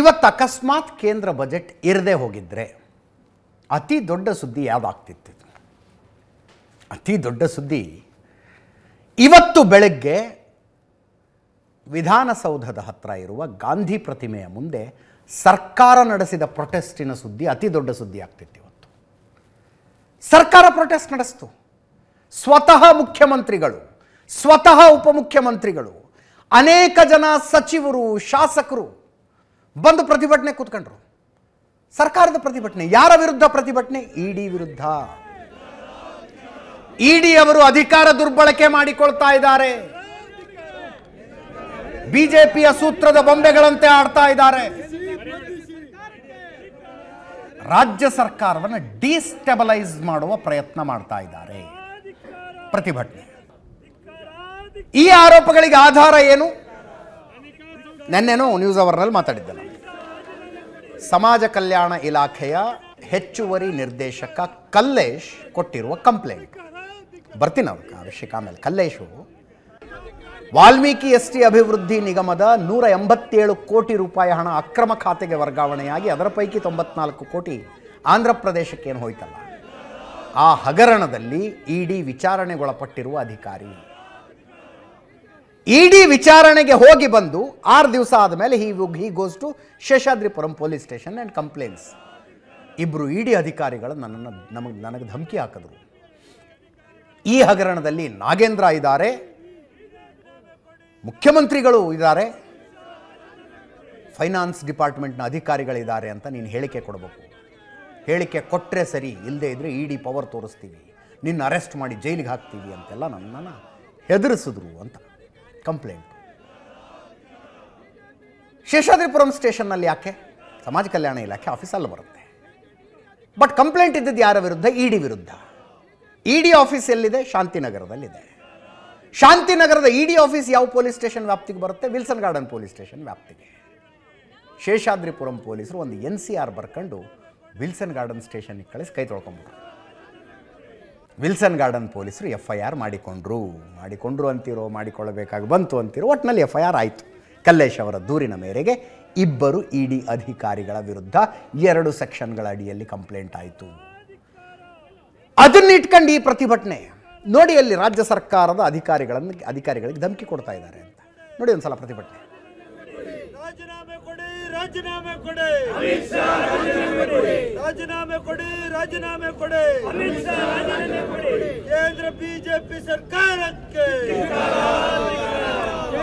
ಇವತ್ತು ಅಕಸ್ಮಾತ್ ಕೇಂದ್ರ ಬಜೆಟ್ ಇರದೆ ಹೋಗಿದ್ದರೆ ಅತಿ ದೊಡ್ಡ ಸುದ್ದಿ ಯಾವಾಗ್ತಿತ್ತು ಅತಿ ದೊಡ್ಡ ಸುದ್ದಿ ಇವತ್ತು ಬೆಳಗ್ಗೆ ವಿಧಾನಸೌಧದ ಹತ್ರ ಇರುವ ಗಾಂಧಿ ಪ್ರತಿಮೆಯ ಮುಂದೆ ಸರ್ಕಾರ ನಡೆಸಿದ ಪ್ರೊಟೆಸ್ಟಿನ ಸುದ್ದಿ ಅತಿ ದೊಡ್ಡ ಸುದ್ದಿ ಆಗ್ತಿತ್ತು ಇವತ್ತು ಸರ್ಕಾರ ಪ್ರೊಟೆಸ್ಟ್ ನಡೆಸ್ತು ಸ್ವತಃ ಮುಖ್ಯಮಂತ್ರಿಗಳು ಸ್ವತಃ ಉಪಮುಖ್ಯಮಂತ್ರಿಗಳು ಅನೇಕ ಜನ ಸಚಿವರು ಶಾಸಕರು ಬಂದು ಪ್ರತಿಭಟನೆ ಕೂತ್ಕೊಂಡ್ರು ಸರ್ಕಾರದ ಪ್ರತಿಭಟನೆ ಯಾರ ವಿರುದ್ಧ ಪ್ರತಿಭಟನೆ ಇಡಿ ವಿರುದ್ಧ ಇಡಿ ಅವರು ಅಧಿಕಾರ ದುರ್ಬಳಕೆ ಮಾಡಿಕೊಳ್ತಾ ಇದ್ದಾರೆ ಬಿಜೆಪಿಯ ಸೂತ್ರದ ಬೊಂಬೆಗಳಂತೆ ಆಡ್ತಾ ಇದ್ದಾರೆ ರಾಜ್ಯ ಸರ್ಕಾರವನ್ನು ಡಿಸ್ಟೆಬಲೈಸ್ ಮಾಡುವ ಪ್ರಯತ್ನ ಮಾಡ್ತಾ ಇದ್ದಾರೆ ಪ್ರತಿಭಟನೆ ಈ ಆರೋಪಗಳಿಗೆ ಆಧಾರ ಏನು ನೆನ್ನೆನೋ ನ್ಯೂಸ್ ಅವರ್ನಲ್ಲಿ ಮಾತಾಡಿದ್ದೆ ಸಮಾಜ ಕಲ್ಯಾಣ ಇಲಾಖೆಯ ಹೆಚ್ಚುವರಿ ನಿರ್ದೇಶಕ ಕಲ್ಲೇಶ್ ಕೊಟ್ಟಿರುವ ಕಂಪ್ಲೇಂಟ್ ಬರ್ತೀನಿ ಅವ್ರಿಗೆ ಆ ಆಮೇಲೆ ಕಲ್ಲೇಶು ವಾಲ್ಮೀಕಿ ಎಸ್ ಟಿ ಅಭಿವೃದ್ಧಿ ನಿಗಮದ ನೂರ ಎಂಬತ್ತೇಳು ಕೋಟಿ ರೂಪಾಯಿ ಹಣ ಅಕ್ರಮ ಖಾತೆಗೆ ವರ್ಗಾವಣೆಯಾಗಿ ಅದರ ಪೈಕಿ ತೊಂಬತ್ನಾಲ್ಕು ಕೋಟಿ ಆಂಧ್ರ ಪ್ರದೇಶಕ್ಕೇನು ಹೋಯ್ತಲ್ಲ ಆ ಹಗರಣದಲ್ಲಿ ಇಡಿ ವಿಚಾರಣೆಗೊಳಪಟ್ಟಿರುವ ಅಧಿಕಾರಿ ಇಡಿ ವಿಚಾರಣೆಗೆ ಹೋಗಿ ಬಂದು ಆರು ದಿವಸ ಆದಮೇಲೆ he he goes to Seshadripuram police station and complaints ಇಬ್ಬರು ಇಡಿ ಅಧಿಕಾರಿಗಳು ನನ್ನನ್ನು ನಮಗೆ ನನಗೆ ಧಮಕಿ ಹಾಕಿದ್ರು ಈ ಹಗರಣದಲ್ಲಿ ನಾಗೇಂದ್ರ ಇದ್ದಾರೆ ಮುಖ್ಯಮಂತ್ರಿಗಳು ಇದ್ದಾರೆ ಫೈನಾನ್ಸ್ ಡಿಪಾರ್ಟ್ಮೆಂಟ್ನ ಅಧಿಕಾರಿಗಳಿದ್ದಾರೆ ಅಂತ ನೀನು ಹೇಳಿಕೆ ಕೊಡಬೇಕು ಹೇಳಿಕೆ ಕೊಟ್ಟರೆ ಸರಿ ಇಲ್ಲದೆ ಇದ್ದರೆ ಇ ಡಿ ಪವರ್ ತೋರಿಸ್ತೀವಿ ನಿನ್ನ ಅರೆಸ್ಟ್ ಮಾಡಿ ಜೈಲಿಗೆ ಹಾಕ್ತೀವಿ ಅಂತೆಲ್ಲ ನನ್ನನ್ನು ಹೆದರಿಸಿದ್ರು ಅಂತ ಕಂಪ್ಲೇಂಟ್ ಶೇಷಾದ್ರಿಪುರಂ ಸ್ಟೇಷನ್ನಲ್ಲಿ ಯಾಕೆ ಸಮಾಜ ಕಲ್ಯಾಣ ಇಲಾಖೆ ಅಲ್ಲಿ ಬರುತ್ತೆ ಬಟ್ ಕಂಪ್ಲೇಂಟ್ ಇದ್ದಿದ್ದು ಯಾರ ವಿರುದ್ಧ ಇಡಿ ವಿರುದ್ಧ ಇಡಿ ಆಫೀಸ್ ಎಲ್ಲಿದೆ ಶಾಂತಿನಗರದಲ್ಲಿದೆ ಶಾಂತಿನಗರದ ಇಡಿ ಆಫೀಸ್ ಯಾವ ಪೊಲೀಸ್ ಸ್ಟೇಷನ್ ವ್ಯಾಪ್ತಿಗೆ ಬರುತ್ತೆ ವಿಲ್ಸನ್ ಗಾರ್ಡನ್ ಪೊಲೀಸ್ ಸ್ಟೇಷನ್ ವ್ಯಾಪ್ತಿಗೆ ಶೇಷಾದ್ರಿಪುರಂ ಪೊಲೀಸರು ಒಂದು ಎನ್ ಸಿ ಆರ್ ಬರ್ಕೊಂಡು ವಿಲ್ಸನ್ ಗಾರ್ಡನ್ ಸ್ಟೇಷನ್ಗೆ ಕಳಿಸಿ ಕೈ ತೊಳ್ಕೊಂಬಿಟ್ರು ವಿಲ್ಸನ್ ಗಾರ್ಡನ್ ಪೊಲೀಸರು ಎಫ್ ಐ ಆರ್ ಮಾಡಿಕೊಂಡ್ರು ಮಾಡಿಕೊಂಡ್ರು ಅಂತಿರೋ ಮಾಡಿಕೊಳ್ಳಬೇಕಾಗಿ ಬಂತು ಅಂತಿರೋ ಒಟ್ಟಿನಲ್ಲಿ ಎಫ್ ಐ ಆರ್ ಆಯಿತು ಕಲ್ಲೇಶ್ ಅವರ ದೂರಿನ ಮೇರೆಗೆ ಇಬ್ಬರು ಇ ಡಿ ಅಧಿಕಾರಿಗಳ ವಿರುದ್ಧ ಎರಡು ಸೆಕ್ಷನ್ಗಳ ಅಡಿಯಲ್ಲಿ ಕಂಪ್ಲೇಂಟ್ ಆಯಿತು ಇಟ್ಕೊಂಡು ಈ ಪ್ರತಿಭಟನೆ ನೋಡಿ ಅಲ್ಲಿ ರಾಜ್ಯ ಸರ್ಕಾರದ ಅಧಿಕಾರಿಗಳನ್ನು ಅಧಿಕಾರಿಗಳಿಗೆ ಧಮಕಿ ಕೊಡ್ತಾ ಇದ್ದಾರೆ ಅಂತ ನೋಡಿ ಒಂದು ಸಲ ಪ್ರತಿಭಟನೆ ರಾಜೀನಾಮೆ ಕೊಡಿ ರಾಜೀನಾಮೆ ಕೊಡಿ ರಾಜೀನಾಮೆ ಕೊಡಿ ಕೇಂದ್ರ ಬಿಜೆಪಿ ಸರ್ಕಾರಕ್ಕೆ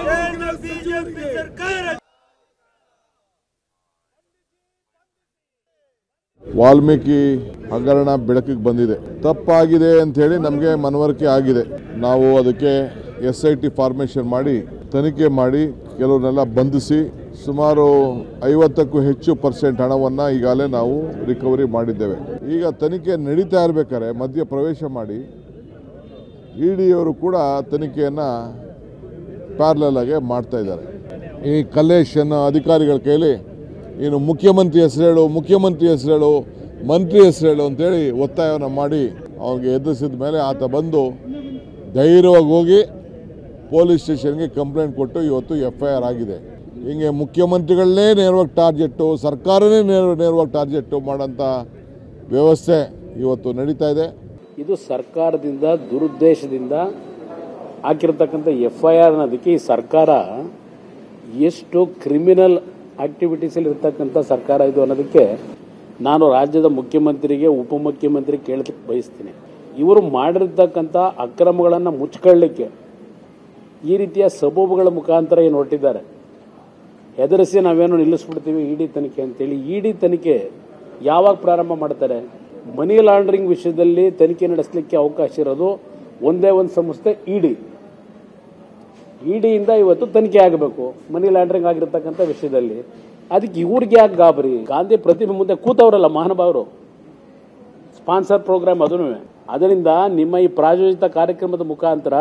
ಕೇಂದ್ರ ಬಿಜೆಪಿ ಸರ್ಕಾರಕ್ಕೆ ವಾಲ್ಮೀಕಿ ಹಗರಣ ಬೆಳಕಿಗೆ ಬಂದಿದೆ ತಪ್ಪಾಗಿದೆ ಅಂಥೇಳಿ ನಮಗೆ ಮನವರಿಕೆ ಆಗಿದೆ ನಾವು ಅದಕ್ಕೆ ಎಸ್ ಐ ಟಿ ಫಾರ್ಮೇಷನ್ ಮಾಡಿ ತನಿಖೆ ಮಾಡಿ ಕೆಲವ್ರನ್ನೆಲ್ಲ ಬಂಧಿಸಿ ಸುಮಾರು ಐವತ್ತಕ್ಕೂ ಹೆಚ್ಚು ಪರ್ಸೆಂಟ್ ಹಣವನ್ನು ಈಗಾಗಲೇ ನಾವು ರಿಕವರಿ ಮಾಡಿದ್ದೇವೆ ಈಗ ತನಿಖೆ ನಡೀತಾ ಇರಬೇಕಾದ್ರೆ ಮಧ್ಯ ಪ್ರವೇಶ ಮಾಡಿ ಇ e ಡಿಯವರು ಕೂಡ ತನಿಖೆಯನ್ನು ಪ್ಯಾರ್ಲಾಗೆ ಮಾಡ್ತಾ ಇದ್ದಾರೆ ಈ ಕಲ್ಲೇಶ್ ಅನ್ನೋ ಅಧಿಕಾರಿಗಳ ಕೈಯಲ್ಲಿ ಏನು ಮುಖ್ಯಮಂತ್ರಿ ಹೇಳು ಮುಖ್ಯಮಂತ್ರಿ ಹೇಳು ಮಂತ್ರಿ ಹೇಳು ಅಂತೇಳಿ ಒತ್ತಾಯವನ್ನು ಮಾಡಿ ಅವನಿಗೆ ಎದುರಿಸಿದ ಮೇಲೆ ಆತ ಬಂದು ಧೈರ್ಯವಾಗಿ ಹೋಗಿ ಪೊಲೀಸ್ ಸ್ಟೇಷನ್ಗೆ ಕಂಪ್ಲೇಂಟ್ ಕೊಟ್ಟು ಇವತ್ತು ಎಫ್ ಐ ಆರ್ ಆಗಿದೆ ಹಿಂಗೆ ಮುಖ್ಯಮಂತ್ರಿಗಳನ್ನೇ ನೇರವಾಗಿ ಟಾರ್ಗೆಟ್ಟು ಸರ್ಕಾರನೇ ನೇರ ನೇರವಾಗಿ ಟಾರ್ಗೆಟ್ಟು ಮಾಡೋಂಥ ವ್ಯವಸ್ಥೆ ಇವತ್ತು ನಡೀತಾ ಇದೆ ಇದು ಸರ್ಕಾರದಿಂದ ದುರುದ್ದೇಶದಿಂದ ಹಾಕಿರ್ತಕ್ಕಂಥ ಎಫ್ ಐ ಆರ್ ಅನ್ನೋದಕ್ಕೆ ಈ ಸರ್ಕಾರ ಎಷ್ಟು ಕ್ರಿಮಿನಲ್ ಆಕ್ಟಿವಿಟೀಸಲ್ಲಿ ಇರ್ತಕ್ಕಂಥ ಸರ್ಕಾರ ಇದು ಅನ್ನೋದಕ್ಕೆ ನಾನು ರಾಜ್ಯದ ಮುಖ್ಯಮಂತ್ರಿಗೆ ಉಪಮುಖ್ಯಮಂತ್ರಿ ಕೇಳಲಿಕ್ಕೆ ಬಯಸ್ತೀನಿ ಇವರು ಮಾಡಿರ್ತಕ್ಕಂಥ ಅಕ್ರಮಗಳನ್ನು ಮುಚ್ಕೊಳ್ಳಿಕ್ಕೆ ಈ ರೀತಿಯ ಸಬೂಬುಗಳ ಮುಖಾಂತರ ಏನು ಹೊರಟಿದ್ದಾರೆ ಹೆದರಿಸಿ ನಾವೇನು ನಿಲ್ಲಿಸ್ಬಿಡ್ತೀವಿ ಇಡಿ ತನಿಖೆ ಅಂತೇಳಿ ಇಡಿ ತನಿಖೆ ಯಾವಾಗ ಪ್ರಾರಂಭ ಮಾಡ್ತಾರೆ ಮನಿ ಲಾಂಡ್ರಿಂಗ್ ವಿಷಯದಲ್ಲಿ ತನಿಖೆ ನಡೆಸಲಿಕ್ಕೆ ಅವಕಾಶ ಇರೋದು ಒಂದೇ ಒಂದು ಸಂಸ್ಥೆ ಇಡಿ ಇಡಿಯಿಂದ ಇವತ್ತು ತನಿಖೆ ಆಗಬೇಕು ಮನಿ ಲಾಂಡ್ರಿಂಗ್ ಆಗಿರ್ತಕ್ಕಂಥ ವಿಷಯದಲ್ಲಿ ಅದಕ್ಕೆ ಇವ್ರಿಗೆ ಯಾಕೆ ಗಾಬರಿ ಗಾಂಧಿ ಪ್ರತಿಮೆ ಮುಂದೆ ಕೂತವರಲ್ಲ ಮಹಾನುಭಾವರು ಸ್ಪಾನ್ಸರ್ ಪ್ರೋಗ್ರಾಮ್ ಅದನ್ನು ಅದರಿಂದ ನಿಮ್ಮ ಈ ಪ್ರಾಯೋಜಿತ ಕಾರ್ಯಕ್ರಮದ ಮುಖಾಂತರ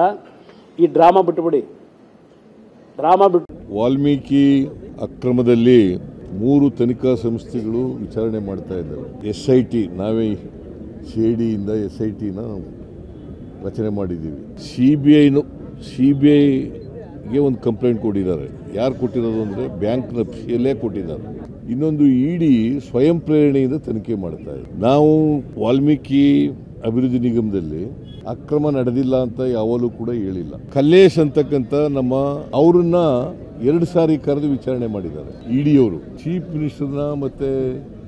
ಈ ಡ್ರಾಮಾ ಬಿಟ್ಟುಬಿಡಿ ವಾಲ್ಮೀಕಿ ಅಕ್ರಮದಲ್ಲಿ ಮೂರು ತನಿಖಾ ಸಂಸ್ಥೆಗಳು ವಿಚಾರಣೆ ಮಾಡ್ತಾ ಇದ್ದಾವೆ ಎಸ್ ಐ ಟಿ ನಾವೇ ಸಿ ಐ ಡಿಯಿಂದ ಎಸ್ ಐ ಟಿನ ರಚನೆ ಮಾಡಿದ್ದೀವಿ ಸಿ ಬಿ ಐನು ಸಿ ಬಿ ಐಗೆ ಒಂದು ಕಂಪ್ಲೇಂಟ್ ಕೊಟ್ಟಿದ್ದಾರೆ ಯಾರು ಕೊಟ್ಟಿರೋದು ಅಂದರೆ ಬ್ಯಾಂಕ್ನ ಎಲೆ ಕೊಟ್ಟಿದ್ದಾರೆ ಇನ್ನೊಂದು ಇಡಿ ಸ್ವಯಂ ಪ್ರೇರಣೆಯಿಂದ ತನಿಖೆ ಮಾಡ್ತಾ ಇದೆ ನಾವು ವಾಲ್ಮೀಕಿ ಅಭಿವೃದ್ಧಿ ನಿಗಮದಲ್ಲಿ ಅಕ್ರಮ ನಡೆದಿಲ್ಲ ಅಂತ ಯಾವಾಗಲೂ ಕೂಡ ಹೇಳಿಲ್ಲ ಕಲ್ಲೇಶ್ ಅಂತಕ್ಕಂತ ನಮ್ಮ ಅವ್ರನ್ನ ಎರಡು ಸಾರಿ ಕರೆದು ವಿಚಾರಣೆ ಮಾಡಿದ್ದಾರೆ ಇಡಿಯವರು ಚೀಫ್ ಮಿನಿಸ್ಟರ್ನ ಮತ್ತೆ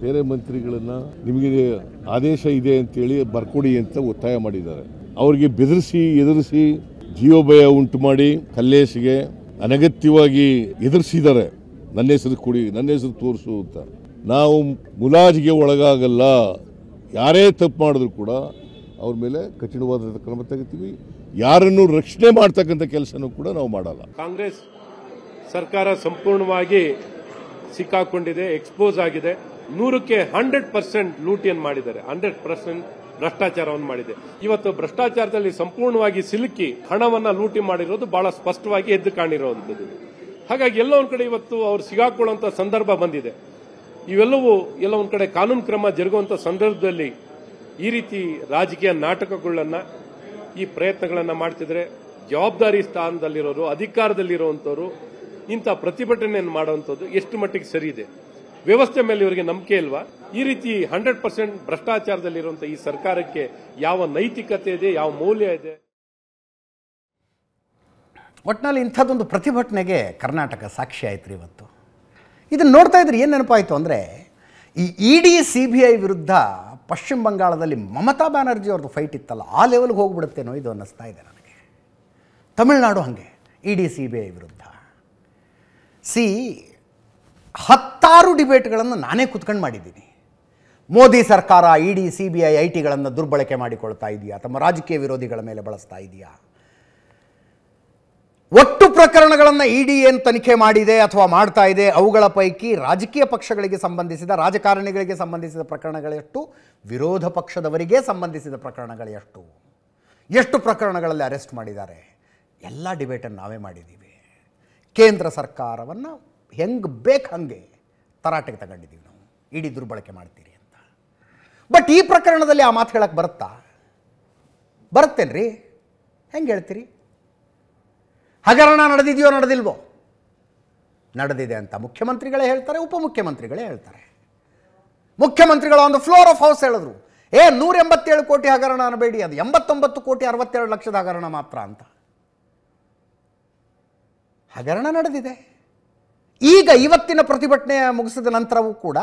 ಬೇರೆ ಮಂತ್ರಿಗಳನ್ನ ನಿಮಗೆ ಆದೇಶ ಇದೆ ಅಂತೇಳಿ ಬರ್ಕೊಡಿ ಅಂತ ಒತ್ತಾಯ ಮಾಡಿದ್ದಾರೆ ಅವರಿಗೆ ಬೆದರಿಸಿ ಎದುರಿಸಿ ಜೀವಭಯ ಉಂಟು ಮಾಡಿ ಕಲ್ಲೇಶ್ಗೆ ಅನಗತ್ಯವಾಗಿ ಎದುರಿಸಿದ್ದಾರೆ ನನ್ನ ಹೆಸರು ಕೊಡಿ ನನ್ನ ಹೆಸರು ತೋರಿಸು ಅಂತ ನಾವು ಮುಲಾಜಿಗೆ ಒಳಗಾಗಲ್ಲ ಯಾರೇ ತಪ್ಪು ಮಾಡಿದ್ರು ಕೂಡ ಅವ್ರ ಮೇಲೆ ಕಠಿಣವಾದ ಕ್ರಮ ತೆಗಿತೀವಿ ಯಾರನ್ನು ರಕ್ಷಣೆ ಮಾಡ್ತಕ್ಕಂಥ ಕೆಲಸನೂ ಕೂಡ ನಾವು ಮಾಡಲ್ಲ ಕಾಂಗ್ರೆಸ್ ಸರ್ಕಾರ ಸಂಪೂರ್ಣವಾಗಿ ಸಿಕ್ಕಾಕೊಂಡಿದೆ ಎಕ್ಸ್ಪೋಸ್ ಆಗಿದೆ ನೂರಕ್ಕೆ ಹಂಡ್ರೆಡ್ ಪರ್ಸೆಂಟ್ ಲೂಟಿಯನ್ನು ಮಾಡಿದ್ದಾರೆ ಹಂಡ್ರೆಡ್ ಪರ್ಸೆಂಟ್ ಭ್ರಷ್ಟಾಚಾರವನ್ನು ಮಾಡಿದೆ ಇವತ್ತು ಭ್ರಷ್ಟಾಚಾರದಲ್ಲಿ ಸಂಪೂರ್ಣವಾಗಿ ಸಿಲುಕಿ ಹಣವನ್ನು ಲೂಟಿ ಮಾಡಿರೋದು ಬಹಳ ಸ್ಪಷ್ಟವಾಗಿ ಎದ್ದು ಕಾಣಿರುವಂಥದ್ದು ಹಾಗಾಗಿ ಎಲ್ಲ ಒಂದ್ ಕಡೆ ಇವತ್ತು ಅವರು ಸಿಗಾಕೊಳ್ಳುವಂತ ಸಂದರ್ಭ ಬಂದಿದೆ ಇವೆಲ್ಲವೂ ಎಲ್ಲ ಒಂದ್ ಕಡೆ ಕಾನೂನು ಕ್ರಮ ಜರುಗುವಂತ ಸಂದರ್ಭದಲ್ಲಿ ಈ ರೀತಿ ರಾಜಕೀಯ ನಾಟಕಗಳನ್ನ ಈ ಪ್ರಯತ್ನಗಳನ್ನು ಮಾಡ್ತಿದ್ರೆ ಜವಾಬ್ದಾರಿ ಸ್ಥಾನದಲ್ಲಿರೋರು ಅಧಿಕಾರದಲ್ಲಿರುವಂಥವ್ರು ಇಂಥ ಪ್ರತಿಭಟನೆಯನ್ನು ಮಾಡುವಂಥದ್ದು ಎಷ್ಟು ಮಟ್ಟಿಗೆ ಸರಿ ಇದೆ ವ್ಯವಸ್ಥೆ ಮೇಲೆ ಇವರಿಗೆ ನಂಬಿಕೆ ಇಲ್ವಾ ಈ ರೀತಿ ಹಂಡ್ರೆಡ್ ಪರ್ಸೆಂಟ್ ಭ್ರಷ್ಟಾಚಾರದಲ್ಲಿರುವಂಥ ಈ ಸರ್ಕಾರಕ್ಕೆ ಯಾವ ನೈತಿಕತೆ ಇದೆ ಯಾವ ಮೌಲ್ಯ ಇದೆ ಒಟ್ಟಿನಲ್ಲಿ ಇಂಥದ್ದೊಂದು ಪ್ರತಿಭಟನೆಗೆ ಕರ್ನಾಟಕ ಸಾಕ್ಷಿ ಆಯ್ತು ರೀ ಇವತ್ತು ಇದನ್ನು ನೋಡ್ತಾ ಇದ್ರೆ ಏನು ನೆನಪಾಯಿತು ಅಂದರೆ ಈ E D C B I ವಿರುದ್ಧ ಪಶ್ಚಿಮ ಬಂಗಾಳದಲ್ಲಿ ಮಮತಾ ಬ್ಯಾನರ್ಜಿ ಅವ್ರದ್ದು ಫೈಟ್ ಇತ್ತಲ್ಲ ಆ ಲೆವೆಲ್ಗೆ ಹೋಗ್ಬಿಡುತ್ತೇನೋ ಇದು ಅನ್ನಿಸ್ತಾ ಇದೆ ನನಗೆ ತಮಿಳ್ನಾಡು ಹಾಗೆ E D C B I ವಿರುದ್ಧ ಸಿ ಹತ್ತಾರು ಡಿಬೇಟ್ಗಳನ್ನು ನಾನೇ ಕುತ್ಕೊಂಡು ಮಾಡಿದ್ದೀನಿ ಮೋದಿ ಸರ್ಕಾರ E e D C B I I ಟಿಗಳನ್ನು ದುರ್ಬಳಕೆ ಮಾಡಿಕೊಳ್ತಾ ಇದೆಯಾ ತಮ್ಮ ರಾಜಕೀಯ ವಿರೋಧಿಗಳ ಮೇಲೆ ಬಳಸ್ತಾ ಇದೆಯಾ ಒಟ್ಟು ಪ್ರಕರಣಗಳನ್ನು ಇಡಿ ಏನು ತನಿಖೆ ಮಾಡಿದೆ ಅಥವಾ ಮಾಡ್ತಾ ಇದೆ ಅವುಗಳ ಪೈಕಿ ರಾಜಕೀಯ ಪಕ್ಷಗಳಿಗೆ ಸಂಬಂಧಿಸಿದ ರಾಜಕಾರಣಿಗಳಿಗೆ ಸಂಬಂಧಿಸಿದ ಪ್ರಕರಣಗಳೆಷ್ಟು ವಿರೋಧ ಪಕ್ಷದವರಿಗೆ ಸಂಬಂಧಿಸಿದ ಪ್ರಕರಣಗಳೆಷ್ಟು ಎಷ್ಟು ಪ್ರಕರಣಗಳಲ್ಲಿ ಅರೆಸ್ಟ್ ಮಾಡಿದ್ದಾರೆ ಎಲ್ಲ ಡಿಬೇಟನ್ನು ನಾವೇ ಮಾಡಿದ್ದೀವಿ ಕೇಂದ್ರ ಸರ್ಕಾರವನ್ನು ಹೆಂಗೆ ಬೇಕು ಹಂಗೆ ತರಾಟೆಗೆ ತಗೊಂಡಿದ್ದೀವಿ ನಾವು ಇಡೀ ದುರ್ಬಳಕೆ ಮಾಡ್ತೀರಿ ಅಂತ ಬಟ್ ಈ ಪ್ರಕರಣದಲ್ಲಿ ಆ ಮಾತು ಹೇಳಕ್ಕೆ ಬರುತ್ತಾ ಬರುತ್ತೇನ್ರಿ ಹೆಂಗೆ ಹೇಳ್ತೀರಿ ಹಗರಣ ನಡೆದಿದೆಯೋ ನಡೆದಿಲ್ವೋ ನಡೆದಿದೆ ಅಂತ ಮುಖ್ಯಮಂತ್ರಿಗಳೇ ಹೇಳ್ತಾರೆ ಉಪಮುಖ್ಯಮಂತ್ರಿಗಳೇ ಹೇಳ್ತಾರೆ ಮುಖ್ಯಮಂತ್ರಿಗಳು ಒಂದು ಫ್ಲೋರ್ ಆಫ್ ಹೌಸ್ ಹೇಳಿದ್ರು ಏ ನೂರ ಎಂಬತ್ತೇಳು ಕೋಟಿ ಹಗರಣ ಅನ್ನಬೇಡಿ ಅದು ಎಂಬತ್ತೊಂಬತ್ತು ಕೋಟಿ ಅರವತ್ತೆರಡು ಲಕ್ಷದ ಹಗರಣ ಮಾತ್ರ ಅಂತ ಹಗರಣ ನಡೆದಿದೆ ಈಗ ಇವತ್ತಿನ ಪ್ರತಿಭಟನೆ ಮುಗಿಸಿದ ನಂತರವೂ ಕೂಡ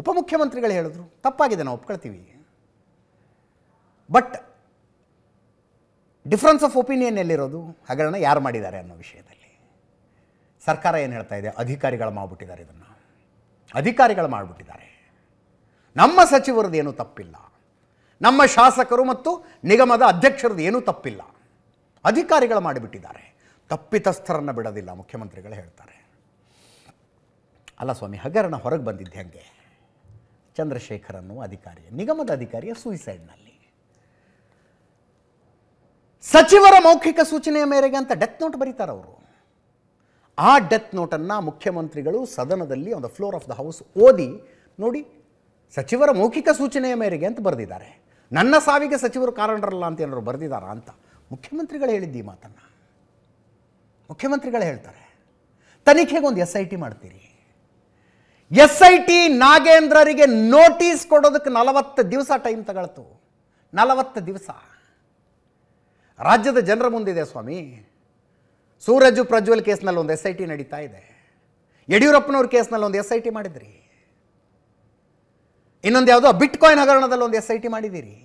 ಉಪಮುಖ್ಯಮಂತ್ರಿಗಳು ಹೇಳಿದ್ರು ತಪ್ಪಾಗಿದೆ ನಾವು ಒಪ್ಕೊಳ್ತೀವಿ ಬಟ್ ಡಿಫ್ರೆನ್ಸ್ ಆಫ್ ಒಪಿನಿಯನ್ ಎಲ್ಲಿರೋದು ಹಗರಣ ಯಾರು ಮಾಡಿದ್ದಾರೆ ಅನ್ನೋ ವಿಷಯದಲ್ಲಿ ಸರ್ಕಾರ ಏನು ಹೇಳ್ತಾ ಇದೆ ಅಧಿಕಾರಿಗಳು ಮಾಡಿಬಿಟ್ಟಿದ್ದಾರೆ ಇದನ್ನು ಅಧಿಕಾರಿಗಳು ಮಾಡಿಬಿಟ್ಟಿದ್ದಾರೆ ನಮ್ಮ ಸಚಿವರದ್ದು ಏನೂ ತಪ್ಪಿಲ್ಲ ನಮ್ಮ ಶಾಸಕರು ಮತ್ತು ನಿಗಮದ ಅಧ್ಯಕ್ಷರದ್ದು ಏನೂ ತಪ್ಪಿಲ್ಲ ಅಧಿಕಾರಿಗಳು ಮಾಡಿಬಿಟ್ಟಿದ್ದಾರೆ ತಪ್ಪಿತಸ್ಥರನ್ನು ಬಿಡೋದಿಲ್ಲ ಮುಖ್ಯಮಂತ್ರಿಗಳು ಹೇಳ್ತಾರೆ ಅಲ್ಲ ಸ್ವಾಮಿ ಹಗರಣ ಹೊರಗೆ ಬಂದಿದ್ದೆ ಹಂಗೆ ಚಂದ್ರಶೇಖರ್ ಅನ್ನುವ ಅಧಿಕಾರಿ ನಿಗಮದ ಅಧಿಕಾರಿಯ ಸೂಯಿಸೈಡ್ನಲ್ಲಿ ಸಚಿವರ ಮೌಖಿಕ ಸೂಚನೆಯ ಮೇರೆಗೆ ಅಂತ ಡೆತ್ ನೋಟ್ ಬರೀತಾರೆ ಅವರು ಆ ಡೆತ್ ನೋಟನ್ನು ಮುಖ್ಯಮಂತ್ರಿಗಳು ಸದನದಲ್ಲಿ ಒಂದು ಫ್ಲೋರ್ ಆಫ್ ದ ಹೌಸ್ ಓದಿ ನೋಡಿ ಸಚಿವರ ಮೌಖಿಕ ಸೂಚನೆಯ ಮೇರೆಗೆ ಅಂತ ಬರೆದಿದ್ದಾರೆ ನನ್ನ ಸಾವಿಗೆ ಸಚಿವರು ಕಾರಣರಲ್ಲ ಅಂತ ಏನಾದ್ರು ಬರೆದಿದ್ದಾರಾ ಅಂತ ಮುಖ್ಯಮಂತ್ರಿಗಳು ಹೇಳಿದ್ದು ಈ ಮಾತನ್ನು ಮುಖ್ಯಮಂತ್ರಿಗಳು ಹೇಳ್ತಾರೆ ತನಿಖೆಗೆ ಒಂದು ಎಸ್ ಐ ಟಿ ಮಾಡ್ತೀರಿ ಎಸ್ ಐ ಟಿ ನಾಗೇಂದ್ರರಿಗೆ ನೋಟಿಸ್ ಕೊಡೋದಕ್ಕೆ ನಲವತ್ತು ದಿವಸ ಟೈಮ್ ತಗೊಳ್ತು ನಲವತ್ತು ದಿವಸ ರಾಜ್ಯದ ಜನರ ಮುಂದಿದೆ ಸ್ವಾಮಿ ಸೂರಜ್ ಪ್ರಜ್ವಲ್ ಕೇಸ್ನಲ್ಲಿ ಒಂದು ಎಸ್ ಐ ಟಿ ನಡೀತಾ ಇದೆ ಯಡಿಯೂರಪ್ಪನವ್ರ ಕೇಸ್ನಲ್ಲಿ ಒಂದು ಎಸ್ ಐ ಟಿ ಮಾಡಿದ್ರಿ ಇನ್ನೊಂದು ಯಾವುದೋ ಬಿಟ್ಕಾಯಿನ್ ಹಗರಣದಲ್ಲಿ ಒಂದು ಎಸ್ ಐ ಟಿ ಮಾಡಿದ್ದೀರಿ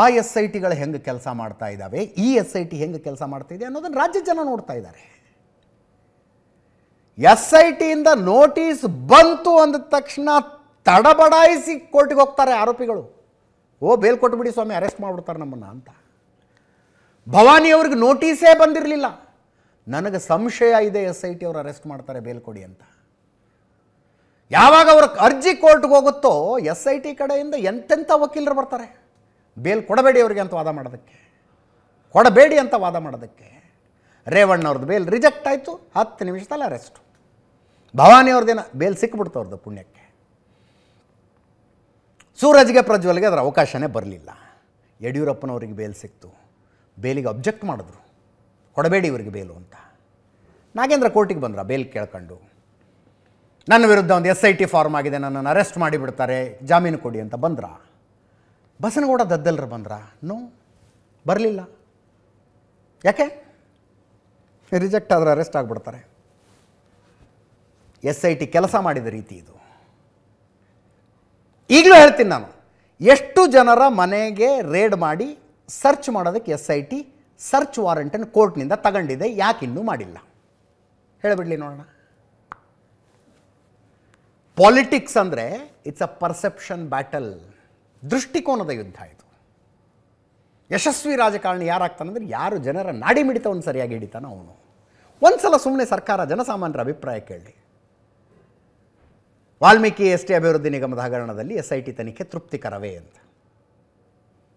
ಆ ಎಸ್ ಐ ಟಿಗಳು ಹೆಂಗೆ ಕೆಲಸ ಮಾಡ್ತಾ ಇದ್ದಾವೆ ಈ ಎಸ್ ಐ ಟಿ ಹೆಂಗೆ ಕೆಲಸ ಮಾಡ್ತಾ ಇದೆ ಅನ್ನೋದನ್ನು ರಾಜ್ಯ ಜನ ನೋಡ್ತಾ ಇದ್ದಾರೆ ಎಸ್ ಐ ಟಿಯಿಂದ ನೋಟಿಸ್ ಬಂತು ಅಂದ ತಕ್ಷಣ ತಡಬಡಾಯಿಸಿ ಕೋರ್ಟಿಗೆ ಹೋಗ್ತಾರೆ ಆರೋಪಿಗಳು ಓ ಬೇಲ್ ಕೊಟ್ಟುಬಿಡಿ ಸ್ವಾಮಿ ಅರೆಸ್ಟ್ ಮಾಡಿಬಿಡ್ತಾರೆ ನಮ್ಮನ್ನು ಅಂತ ಭವಾನಿ ಅವ್ರಿಗೆ ನೋಟಿಸೇ ಬಂದಿರಲಿಲ್ಲ ನನಗೆ ಸಂಶಯ ಇದೆ ಎಸ್ ಐ ಟಿ ಅವ್ರು ಅರೆಸ್ಟ್ ಮಾಡ್ತಾರೆ ಬೇಲ್ಕೊಡಿ ಅಂತ ಯಾವಾಗ ಅವ್ರ ಅರ್ಜಿ ಕೋರ್ಟ್ಗೆ ಹೋಗುತ್ತೋ ಎಸ್ ಐ ಟಿ ಕಡೆಯಿಂದ ಎಂತೆಂಥ ವಕೀಲರು ಬರ್ತಾರೆ ಬೇಲ್ ಕೊಡಬೇಡಿ ಅವರಿಗೆ ಅಂತ ವಾದ ಮಾಡೋದಕ್ಕೆ ಕೊಡಬೇಡಿ ಅಂತ ವಾದ ಮಾಡೋದಕ್ಕೆ ರೇವಣ್ಣವ್ರದ್ದು ಬೇಲ್ ರಿಜೆಕ್ಟ್ ಆಯಿತು ಹತ್ತು ನಿಮಿಷದಲ್ಲಿ ಅರೆಸ್ಟು ಭವಾನಿಯವ್ರದ್ದೇನ ಬೇಲ್ ಸಿಕ್ಬಿಡ್ತು ಅವ್ರದ್ದು ಪುಣ್ಯಕ್ಕೆ ಸೂರಜ್ಗೆ ಪ್ರಜ್ವಲ್ಗೆ ಅದರ ಅವಕಾಶನೇ ಬರಲಿಲ್ಲ ಯಡಿಯೂರಪ್ಪನವ್ರಿಗೆ ಬೇಲ್ ಸಿಕ್ತು ಬೇಲಿಗೆ ಅಬ್ಜೆಕ್ಟ್ ಮಾಡಿದ್ರು ಕೊಡಬೇಡಿ ಇವರಿಗೆ ಬೇಲು ಅಂತ ನಾಗೇಂದ್ರ ಕೋರ್ಟಿಗೆ ಬಂದ್ರ ಬೇಲ್ ಕೇಳ್ಕೊಂಡು ನನ್ನ ವಿರುದ್ಧ ಒಂದು ಎಸ್ ಐ ಟಿ ಫಾರ್ಮ್ ಆಗಿದೆ ನನ್ನನ್ನು ಅರೆಸ್ಟ್ ಮಾಡಿಬಿಡ್ತಾರೆ ಜಾಮೀನು ಕೊಡಿ ಅಂತ ಬಂದ್ರ ಬಸನಗೌಡ ದದ್ದಲ್ರ ಬಂದ್ರ ನೋ ಬರಲಿಲ್ಲ ಯಾಕೆ ರಿಜೆಕ್ಟ್ ಆದರೆ ಅರೆಸ್ಟ್ ಆಗಿಬಿಡ್ತಾರೆ ಎಸ್ ಐ ಟಿ ಕೆಲಸ ಮಾಡಿದ ರೀತಿ ಇದು ಈಗಲೂ ಹೇಳ್ತೀನಿ ನಾನು ಎಷ್ಟು ಜನರ ಮನೆಗೆ ರೇಡ್ ಮಾಡಿ ಸರ್ಚ್ ಮಾಡೋದಕ್ಕೆ ಎಸ್ ಐ ಟಿ ಸರ್ಚ್ ವಾರಂಟನ್ನು ಕೋರ್ಟ್ನಿಂದ ತಗೊಂಡಿದೆ ಯಾಕೆ ಇನ್ನೂ ಮಾಡಿಲ್ಲ ಹೇಳಬಿಡಲಿ ನೋಡೋಣ ಪಾಲಿಟಿಕ್ಸ್ ಅಂದರೆ ಇಟ್ಸ್ ಅ ಪರ್ಸೆಪ್ಷನ್ ಬ್ಯಾಟಲ್ ದೃಷ್ಟಿಕೋನದ ಯುದ್ಧ ಇದು ಯಶಸ್ವಿ ರಾಜಕಾರಣಿ ಯಾರಾಗ್ತಾನಂದ್ರೆ ಯಾರು ಜನರ ನಾಡಿ ಮಿಡಿತವನ್ನು ಸರಿಯಾಗಿ ಹಿಡಿತಾನೋ ಅವನು ಒಂದ್ಸಲ ಸಲ ಸುಮ್ಮನೆ ಸರ್ಕಾರ ಜನಸಾಮಾನ್ಯರ ಅಭಿಪ್ರಾಯ ಕೇಳಿ ವಾಲ್ಮೀಕಿ ಎಸ್ ಟಿ ಅಭಿವೃದ್ಧಿ ನಿಗಮದ ಹಗರಣದಲ್ಲಿ ಎಸ್ ಐ ಟಿ ತನಿಖೆ ತೃಪ್ತಿಕರವೇ ಅಂತ